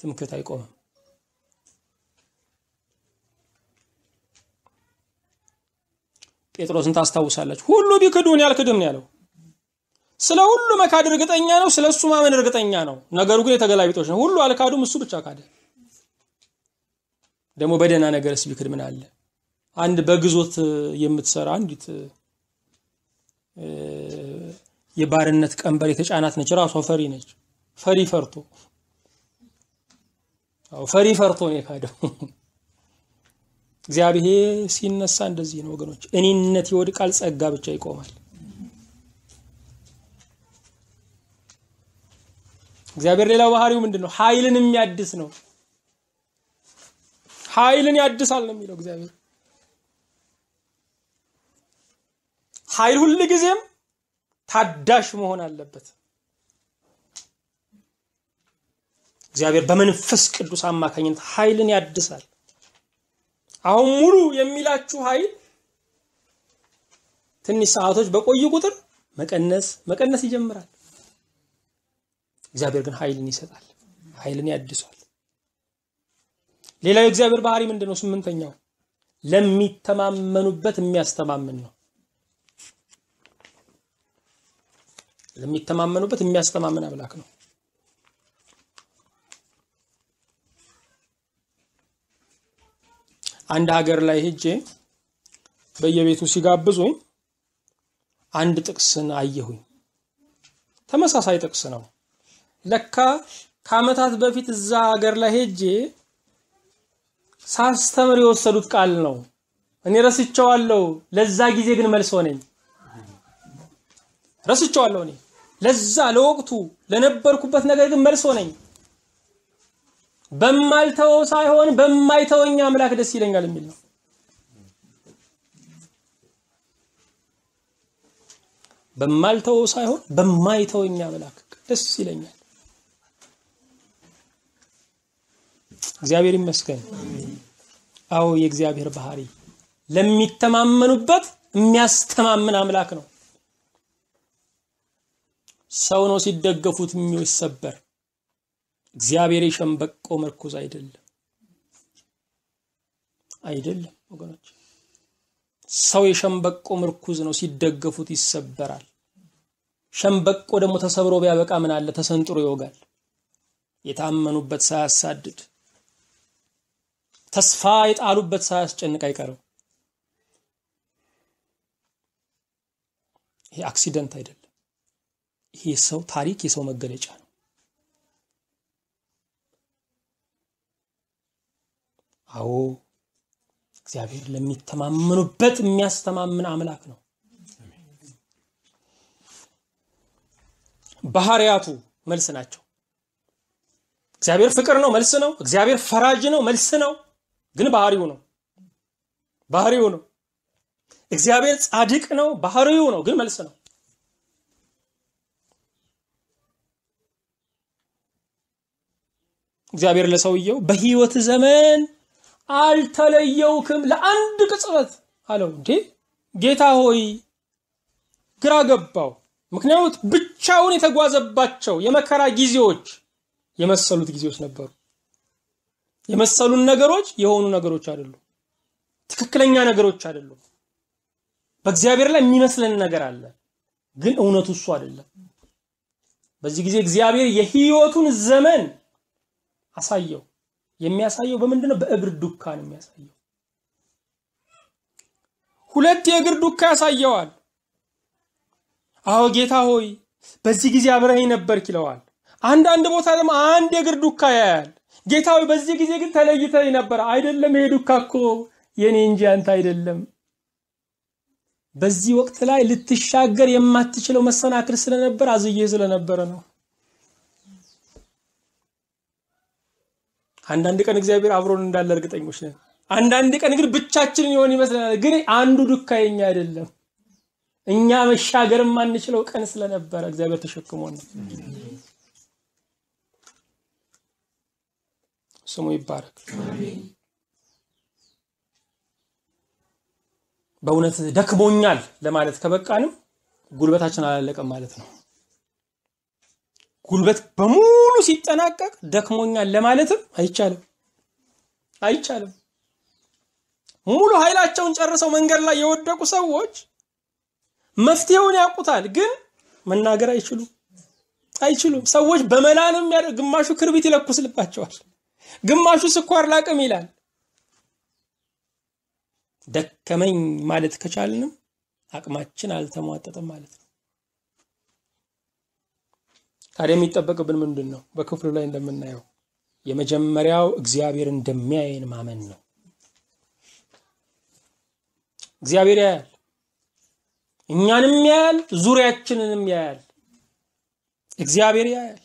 ትምክህት አይቆምም። ጴጥሮስን ታስታውሳላችሁ። ሁሉ ቢክዱን ያልክድም ያለው። ስለ ሁሉ መካድ እርግጠኛ ነው፣ ስለ እሱ ማመን እርግጠኛ ነው። ነገሩ ግን የተገላቢጦች ነው። ሁሉ አልካዱም፣ እሱ ብቻ ካደ። ደግሞ በደህና ነገርስ ቢክድ ምን አለ? አንድ በግዞት የምትሰራ አንዲት የባርነት ቀንበር የተጫናት ነች። ራሷ ፈሪ ነች። ፈሪ ፈርቶ ፈሪ ፈርቶ ነው የካደው። እግዚአብሔር ሲነሳ እንደዚህ ነው ወገኖች። እኔነት ይወድቃል፣ ጸጋ ብቻ ይቆማል። እግዚአብሔር ሌላው ባህሪው ምንድን ነው? ኃይልን የሚያድስ ነው። ኃይልን ያድሳል ነው የሚለው እግዚአብሔር። ኃይል ሁል ጊዜም ታዳሽ መሆን አለበት። እግዚአብሔር በመንፈስ ቅዱስ አማካኝነት ኃይልን ያድሳል። አሁን ሙሉ የሚላችሁ ኃይል ትንሽ ሰዓቶች በቆዩ ቁጥር መቀነስ መቀነስ ይጀምራል። እግዚአብሔር ግን ኃይልን ይሰጣል፣ ኃይልን ያድሷል። ሌላው የእግዚአብሔር ባህሪ ምንድን ነው? ስምንተኛው ለሚተማመኑበት የሚያስተማምን ነው። ለሚተማመኑበት የሚያስተማምን አምላክ ነው። አንድ ሀገር ላይ ሄጄ በየቤቱ ሲጋብዙኝ አንድ ጥቅስን አየሁኝ። ተመሳሳይ ጥቅስ ነው። ለካ ከአመታት በፊት እዛ ሀገር ላይ ሄጄ ሳስተምር የወሰዱት ቃል ነው። እኔ ረስቸዋለሁ። ለዛ ጊዜ ግን መልስ ሆነኝ። ረስቸዋለሁ እኔ ለዛ ለወቅቱ ለነበርኩበት ነገር ግን መልስ ሆነኝ። በማልተወው ሳይሆን በማይተወኝ አምላክ ደስ ይለኛል የሚል ነው። በማልተወው ሳይሆን በማይተወኝ አምላክ ደስ ይለኛል። እግዚአብሔር ይመስገን። አዎ የእግዚአብሔር ባህሪ ለሚተማመኑበት የሚያስተማምን አምላክ ነው። ሰው ነው ሲደገፉት የሚሰበር እግዚአብሔር የሸምበቆ ምርኩዝ አይደለም አይደለም ወገኖች። ሰው የሸንበቆ ምርኩዝ ነው፣ ሲደገፉት ይሰበራል። ሸንበቆ ደግሞ ተሰብሮ ቢያበቃ ምን አለ? ተሰንጥሮ ይወጋል። የታመኑበት ሳያሳድድ፣ ተስፋ የጣሉበት ሳያስጨንቅ አይቀርም። ይሄ አክሲደንት አይደለም። ይሄ ሰው ታሪክ፣ የሰው መገለጫ ነው። አዎ እግዚአብሔር ለሚተማመኑበት የሚያስተማምን አምላክ ነው ባህሪያቱ መልስ ናቸው እግዚአብሔር ፍቅር ነው መልስ ነው እግዚአብሔር ፈራጅ ነው መልስ ነው ግን ባህሪው ነው ባህሪው ነው እግዚአብሔር ጻድቅ ነው ባህሪው ነው ግን መልስ ነው እግዚአብሔር ለሰውየው በህይወት ዘመን አልተለየውክም ለአንድ ቅጽበት አለው። እንዴ ጌታ ሆይ ግራ ገባው። ምክንያቱም ብቻውን የተጓዘባቸው የመከራ ጊዜዎች የመሰሉት ጊዜዎች ነበሩ። የመሰሉን ነገሮች የሆኑ ነገሮች አይደሉም። ትክክለኛ ነገሮች አይደሉም። በእግዚአብሔር ላይ የሚመስለን ነገር አለ፣ ግን እውነቱ እሱ አይደለም። በዚህ ጊዜ እግዚአብሔር የህይወቱን ዘመን አሳየው። የሚያሳየው በምንድን ነው? በእግር ዱካ ነው የሚያሳየው። ሁለት የእግር ዱካ ያሳየዋል። አዎ ጌታ ሆይ በዚህ ጊዜ አብረኸኝ ነበርክ ይለዋል። አንዳንድ ቦታ ደግሞ አንድ የእግር ዱካ ያያል። ጌታ ሆይ በዚህ ጊዜ ግን ተለይተኸኝ ነበር። አይደለም ይሄ ዱካ እኮ የኔ እንጂ አንተ አይደለም። በዚህ ወቅት ላይ ልትሻገር የማትችለው መሰናክል ስለነበር አዝዬ ስለነበረ ነው። አንዳንድ ቀን እግዚአብሔር አብሮን እንዳለ እርግጠኞች ነን። አንዳንድ ቀን ግን ብቻችንን ይሆን ይመስለናል። ግን አንዱ ዱካ የኛ አይደለም። እኛ መሻገር የማንችለው ቀን ስለነበረ እግዚአብሔር ተሸክሞን ስሙ ይባረክ። በእውነት ደክሞኛል ለማለት ከበቃንም ጉልበታችን አላለቀም ማለት ነው። ጉልበት በሙሉ ሲጠናቀቅ ደክሞኛል ለማለትም አይቻልም አይቻልም። ሙሉ ኃይላቸውን ጨርሰው መንገድ ላይ የወደቁ ሰዎች መፍትሄውን ያውቁታል፣ ግን መናገር አይችሉም አይችሉም። ሰዎች በመላንም ግማሹ ክርቢት ይለኩስልባቸዋል፣ ግማሹ ስኳር ላቅም ይላል። ደከመኝ ማለት ከቻልንም አቅማችን አልተሟጠጠም ማለት ነው። ታዲያ የሚጠበቅብን ምንድን ነው? በክፍሉ ላይ እንደምናየው የመጀመሪያው እግዚአብሔር እንደሚያየን ማመን ነው። እግዚአብሔር ያያል፣ እኛንም ያያል፣ ዙሪያችንንም ያያል። እግዚአብሔር ያያል።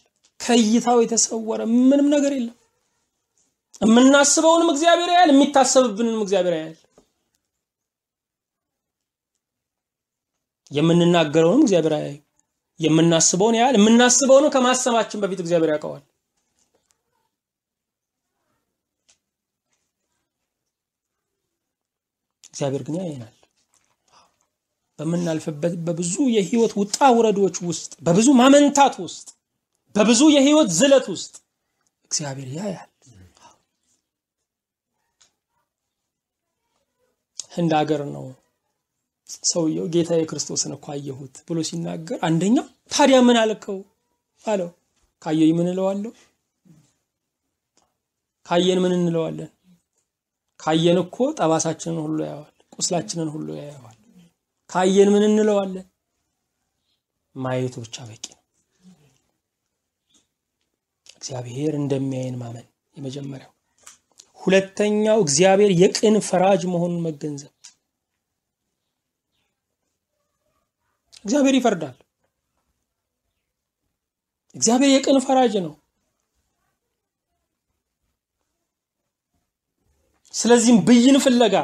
ከእይታው የተሰወረ ምንም ነገር የለም። የምናስበውንም እግዚአብሔር ያያል፣ የሚታሰብብንንም እግዚአብሔር ያያል። የምንናገረውንም እግዚአብሔር ያያል። የምናስበውን ያህል የምናስበውን ከማሰባችን በፊት እግዚአብሔር ያውቀዋል። እግዚአብሔር ግን ያየናል። በምናልፍበት በብዙ የህይወት ውጣ ውረዶች ውስጥ፣ በብዙ ማመንታት ውስጥ፣ በብዙ የህይወት ዝለት ውስጥ እግዚአብሔር ያያል። ህንድ ሀገር ነው ሰውየው ጌታ የክርስቶስን እኮ አየሁት ብሎ ሲናገር አንደኛው ታዲያ ምን አልከው አለው። ካየኝ ምን እለዋለሁ? ካየን ምን እንለዋለን? ካየን እኮ ጠባሳችንን ሁሉ ያየዋል፣ ቁስላችንን ሁሉ ያየዋል። ካየን ምን እንለዋለን? ማየቱ ብቻ በቂ ነው። እግዚአብሔር እንደሚያየን ማመን የመጀመሪያው። ሁለተኛው እግዚአብሔር የቅን ፈራጅ መሆኑን መገንዘብ እግዚአብሔር ይፈርዳል። እግዚአብሔር የቅን ፈራጅ ነው። ስለዚህም ብይን ፍለጋ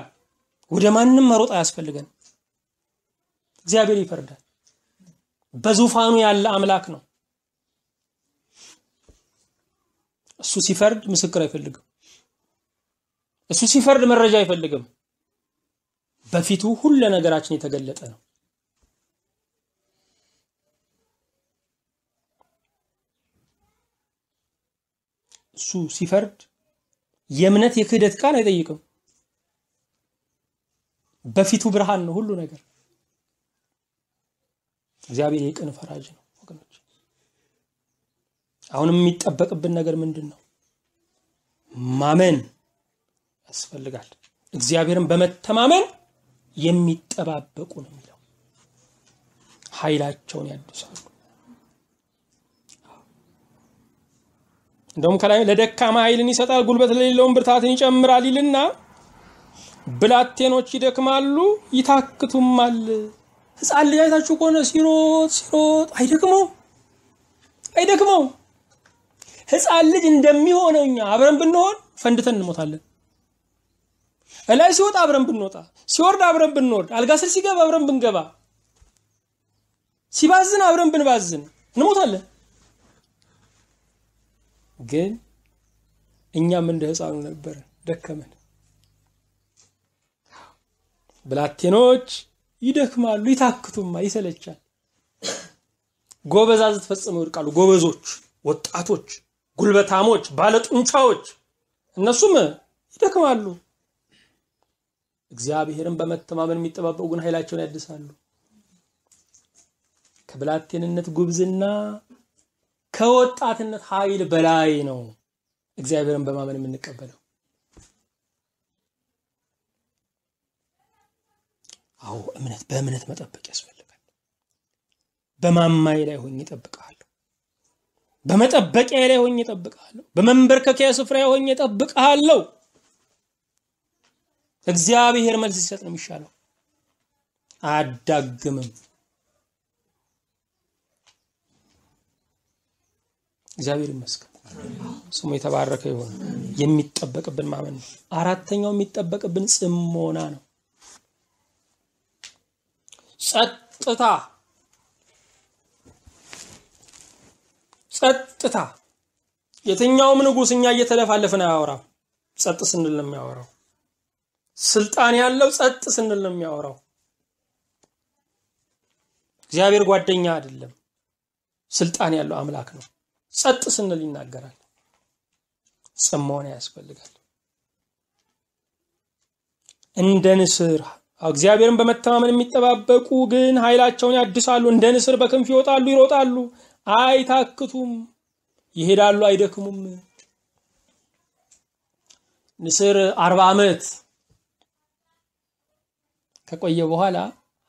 ወደ ማንም መሮጥ አያስፈልገን። እግዚአብሔር ይፈርዳል። በዙፋኑ ያለ አምላክ ነው። እሱ ሲፈርድ ምስክር አይፈልግም። እሱ ሲፈርድ መረጃ አይፈልግም። በፊቱ ሁሉ ነገራችን የተገለጠ ነው። እሱ ሲፈርድ የእምነት የክህደት ቃል አይጠይቅም። በፊቱ ብርሃን ነው ሁሉ ነገር። እግዚአብሔር የቅን ፈራጅ ነው ወገኖች። አሁንም የሚጠበቅብን ነገር ምንድን ነው? ማመን ያስፈልጋል። እግዚአብሔርን በመተማመን የሚጠባበቁ ነው የሚለው ኃይላቸውን ያድሳሉ። እንደውም ከላይ ለደካማ ኃይልን ይሰጣል፣ ጉልበት ለሌለውን ብርታትን ይጨምራል ይልና ብላቴኖች ይደክማሉ ይታክቱማል። ህፃን ልጅ አይታችሁ ከሆነ ሲሮጥ ሲሮጥ አይደክመው አይደክመው። ህፃን ልጅ እንደሚሆነው እኛ አብረን ብንሆን ፈንድተን እንሞታለን። እላይ ሲወጣ አብረን ብንወጣ፣ ሲወርድ አብረን ብንወርድ፣ አልጋ ስር ሲገባ አብረን ብንገባ፣ ሲባዝን አብረን ብንባዝን እንሞታለን። ግን እኛም እንደ ህፃኑ ነበር ደከመን። ብላቴኖች ይደክማሉ፣ ይታክቱማ፣ ይሰለቻል። ጎበዛዝት ፈጽመው ይርቃሉ። ጎበዞች፣ ወጣቶች፣ ጉልበታሞች፣ ባለጡንቻዎች እነሱም ይደክማሉ። እግዚአብሔርን በመተማመን የሚጠባበቁ ግን ኃይላቸውን ያድሳሉ። ከብላቴንነት ጉብዝና ከወጣትነት ኃይል በላይ ነው እግዚአብሔርን በማመን የምንቀበለው። አዎ እምነት በእምነት መጠበቅ ያስፈልጋል። በማማይ ላይ ሆኜ እጠብቅሃለሁ፣ በመጠበቂያ ላይ ሆኜ እጠብቅሃለሁ፣ በመንበርከኪያ ስፍራ ሆኜ እጠብቅሃለሁ። እግዚአብሔር መልስ ሲሰጥ ነው የሚሻለው፣ አያዳግምም። እግዚአብሔር ይመስገን። ስሙ የተባረከ ይሆን። የሚጠበቅብን ማመን ነው። አራተኛው የሚጠበቅብን ጽሞና ነው። ጸጥታ ጸጥታ። የትኛውም ንጉስኛ እኛ እየተለፋለፍን አያወራም። ጸጥ ስንል ነው የሚያወራው። ስልጣን ያለው ጸጥ ስንል ነው የሚያወራው። እግዚአብሔር ጓደኛ አይደለም፣ ስልጣን ያለው አምላክ ነው። ጸጥ ስንል ይናገራል። ጽሞና ያስፈልጋል። እንደ ንስር እግዚአብሔርን በመተማመን የሚጠባበቁ ግን ኃይላቸውን ያድሳሉ። እንደ ንስር በክንፍ ይወጣሉ፣ ይሮጣሉ፣ አይታክቱም፣ ይሄዳሉ፣ አይደክሙም። ንስር አርባ ዓመት ከቆየ በኋላ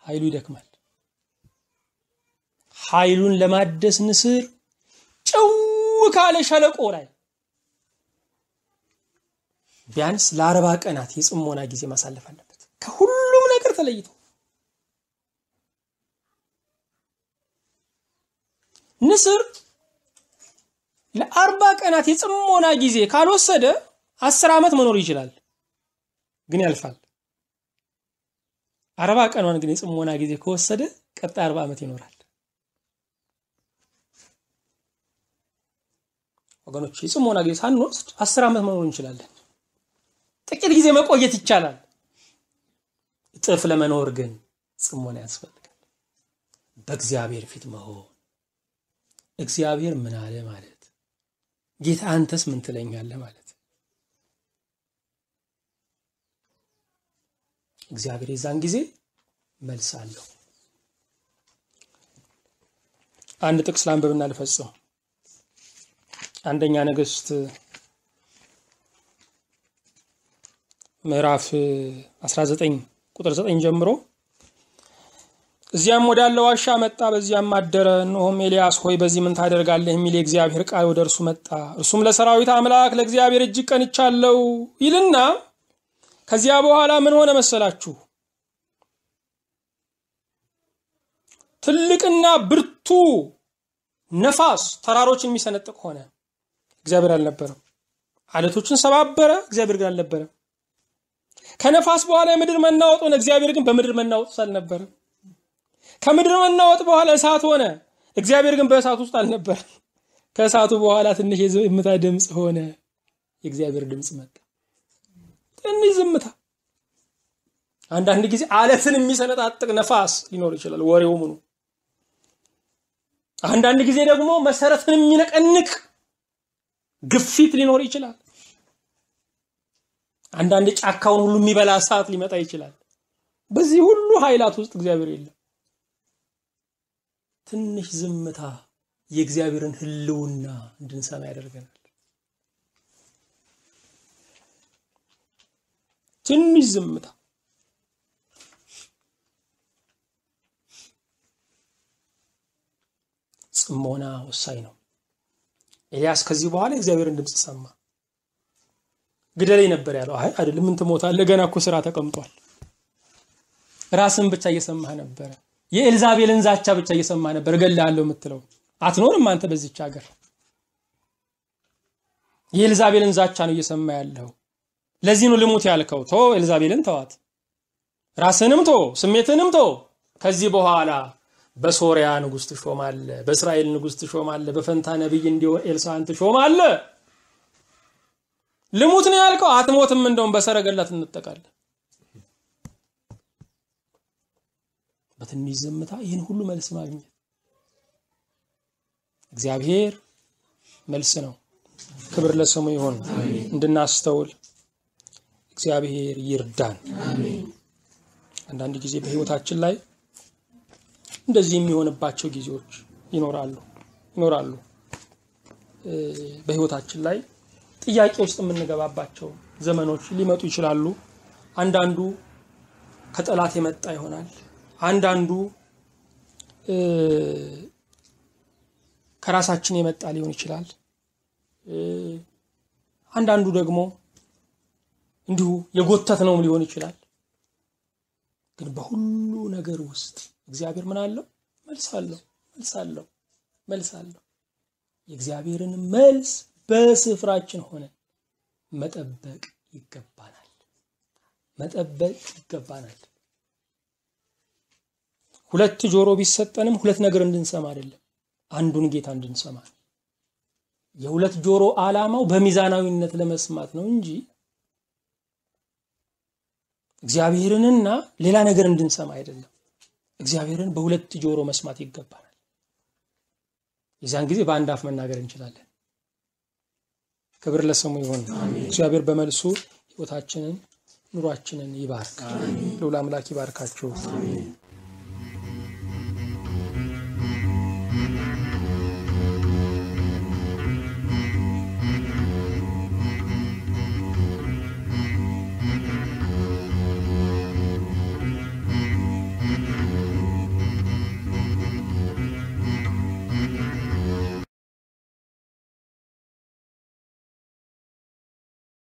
ኃይሉ ይደክማል። ኃይሉን ለማደስ ንስር ጭው ካለ ሸለቆ ላይ ቢያንስ ለአርባ ቀናት የጽሞና ጊዜ ማሳለፍ አለበት። ከሁሉም ነገር ተለይቶ ንስር ለአርባ ቀናት የጽሞና ጊዜ ካልወሰደ አስር ዓመት መኖር ይችላል፣ ግን ያልፋል። አርባ ቀኗን ግን የጽሞና ጊዜ ከወሰደ ቀጣይ አርባ ዓመት ይኖራል። ወገኖች የጽሞና ጊዜ ሳንወስድ አስር ዓመት መኖር እንችላለን። ጥቂት ጊዜ መቆየት ይቻላል። እጥፍ ለመኖር ግን ጽሞና ያስፈልጋል። በእግዚአብሔር ፊት መሆን እግዚአብሔር ምን አለ ማለት፣ ጌታ አንተስ ምን ትለኛለህ ማለት። እግዚአብሔር የዛን ጊዜ መልስ አለው። አንድ ጥቅስ ላንብብና ልፈጽም። አንደኛ ነገስት ምዕራፍ 19 ቁጥር 9 ጀምሮ እዚያም ወዳለ ዋሻ መጣ፣ በዚያም አደረ። እነሆም ኤልያስ ሆይ በዚህ ምን ታደርጋለህ? የሚል የእግዚአብሔር ቃል ወደ እርሱ መጣ። እርሱም ለሰራዊት አምላክ ለእግዚአብሔር እጅግ ቀንቻለሁ ይልና ከዚያ በኋላ ምን ሆነ መሰላችሁ? ትልቅና ብርቱ ነፋስ ተራሮችን የሚሰነጥቅ ሆነ። እግዚአብሔር አልነበረም። አለቶችን ሰባበረ፣ እግዚአብሔር ግን አልነበረም። ከነፋስ በኋላ የምድር መናወጥ ሆነ፣ እግዚአብሔር ግን በምድር መናወጥ ውስጥ አልነበረም። ከምድር መናወጥ በኋላ እሳት ሆነ፣ እግዚአብሔር ግን በእሳት ውስጥ አልነበረም። ከእሳቱ በኋላ ትንሽ የዝምታ ድምፅ ሆነ፣ የእግዚአብሔር ድምፅ መጣ። ትንሽ ዝምታ። አንዳንድ ጊዜ አለትን የሚሰነጣጥቅ ነፋስ ሊኖር ይችላል፣ ወሬው ምኑ። አንዳንድ ጊዜ ደግሞ መሰረትን የሚነቀንቅ ግፊት ሊኖር ይችላል። አንዳንድ ጫካውን ሁሉ የሚበላ ሰዓት ሊመጣ ይችላል። በዚህ ሁሉ ኃይላት ውስጥ እግዚአብሔር የለም። ትንሽ ዝምታ የእግዚአብሔርን ህልውና እንድንሰማ ያደርገናል። ትንሽ ዝምታ ጽሞና ወሳኝ ነው። ኤልያስ ከዚህ በኋላ እግዚአብሔርን ድምፅ ሰማ። ግደለኝ ነበር ያለው። አይ አይደለም፣ ምን ትሞታለህ? ገና እኮ ስራ ተቀምጧል። ራስን ብቻ እየሰማህ ነበረ። የኤልዛቤልን ዛቻ ብቻ እየሰማህ ነበር። እገልሃለሁ የምትለው አትኖርም አንተ በዚች ሀገር። የኤልዛቤልን ዛቻ ነው እየሰማ ያለው። ለዚህ ነው ልሙት ያልከው። ቶ ኤልዛቤልን ተዋት፣ ራስንም ቶ፣ ስሜትንም ቶ ከዚህ በኋላ በሶሪያ ንጉስ ትሾማለ፣ በእስራኤል ንጉስ ትሾማለ፣ በፈንታ ነቢይ እንዲሆን ኤልሳን ትሾማለ። ልሙት ነው ያልከው፣ አትሞትም። እንደውም በሰረገላ ትነጠቃለ። በትንሽ ዝምታ ይህን ሁሉ መልስ ማግኘት እግዚአብሔር መልስ ነው። ክብር ለስሙ ይሆን። እንድናስተውል እግዚአብሔር ይርዳን። አንዳንድ ጊዜ በህይወታችን ላይ እንደዚህ የሚሆንባቸው ጊዜዎች ይኖራሉ ይኖራሉ በህይወታችን ላይ ጥያቄ ውስጥ የምንገባባቸው ዘመኖች ሊመጡ ይችላሉ አንዳንዱ ከጠላት የመጣ ይሆናል አንዳንዱ ከራሳችን የመጣ ሊሆን ይችላል አንዳንዱ ደግሞ እንዲሁ የጎተት ነውም ሊሆን ይችላል ግን በሁሉ ነገር ውስጥ እግዚአብሔር ምን አለው? መልስ አለው። መልስ አለው። መልስ አለው። የእግዚአብሔርን መልስ በስፍራችን ሆነ መጠበቅ ይገባናል። መጠበቅ ይገባናል። ሁለት ጆሮ ቢሰጠንም ሁለት ነገር እንድንሰማ አይደለም፣ አንዱን ጌታ እንድንሰማ ነው። የሁለት ጆሮ ዓላማው በሚዛናዊነት ለመስማት ነው እንጂ እግዚአብሔርንና ሌላ ነገር እንድንሰማ አይደለም። እግዚአብሔርን በሁለት ጆሮ መስማት ይገባናል። የዚያን ጊዜ በአንድ አፍ መናገር እንችላለን። ክብር ለሰሙ ይሁን። እግዚአብሔር በመልሱ ህይወታችንን ኑሯችንን ይባርክ። ሉላ አምላክ ይባርካችሁ።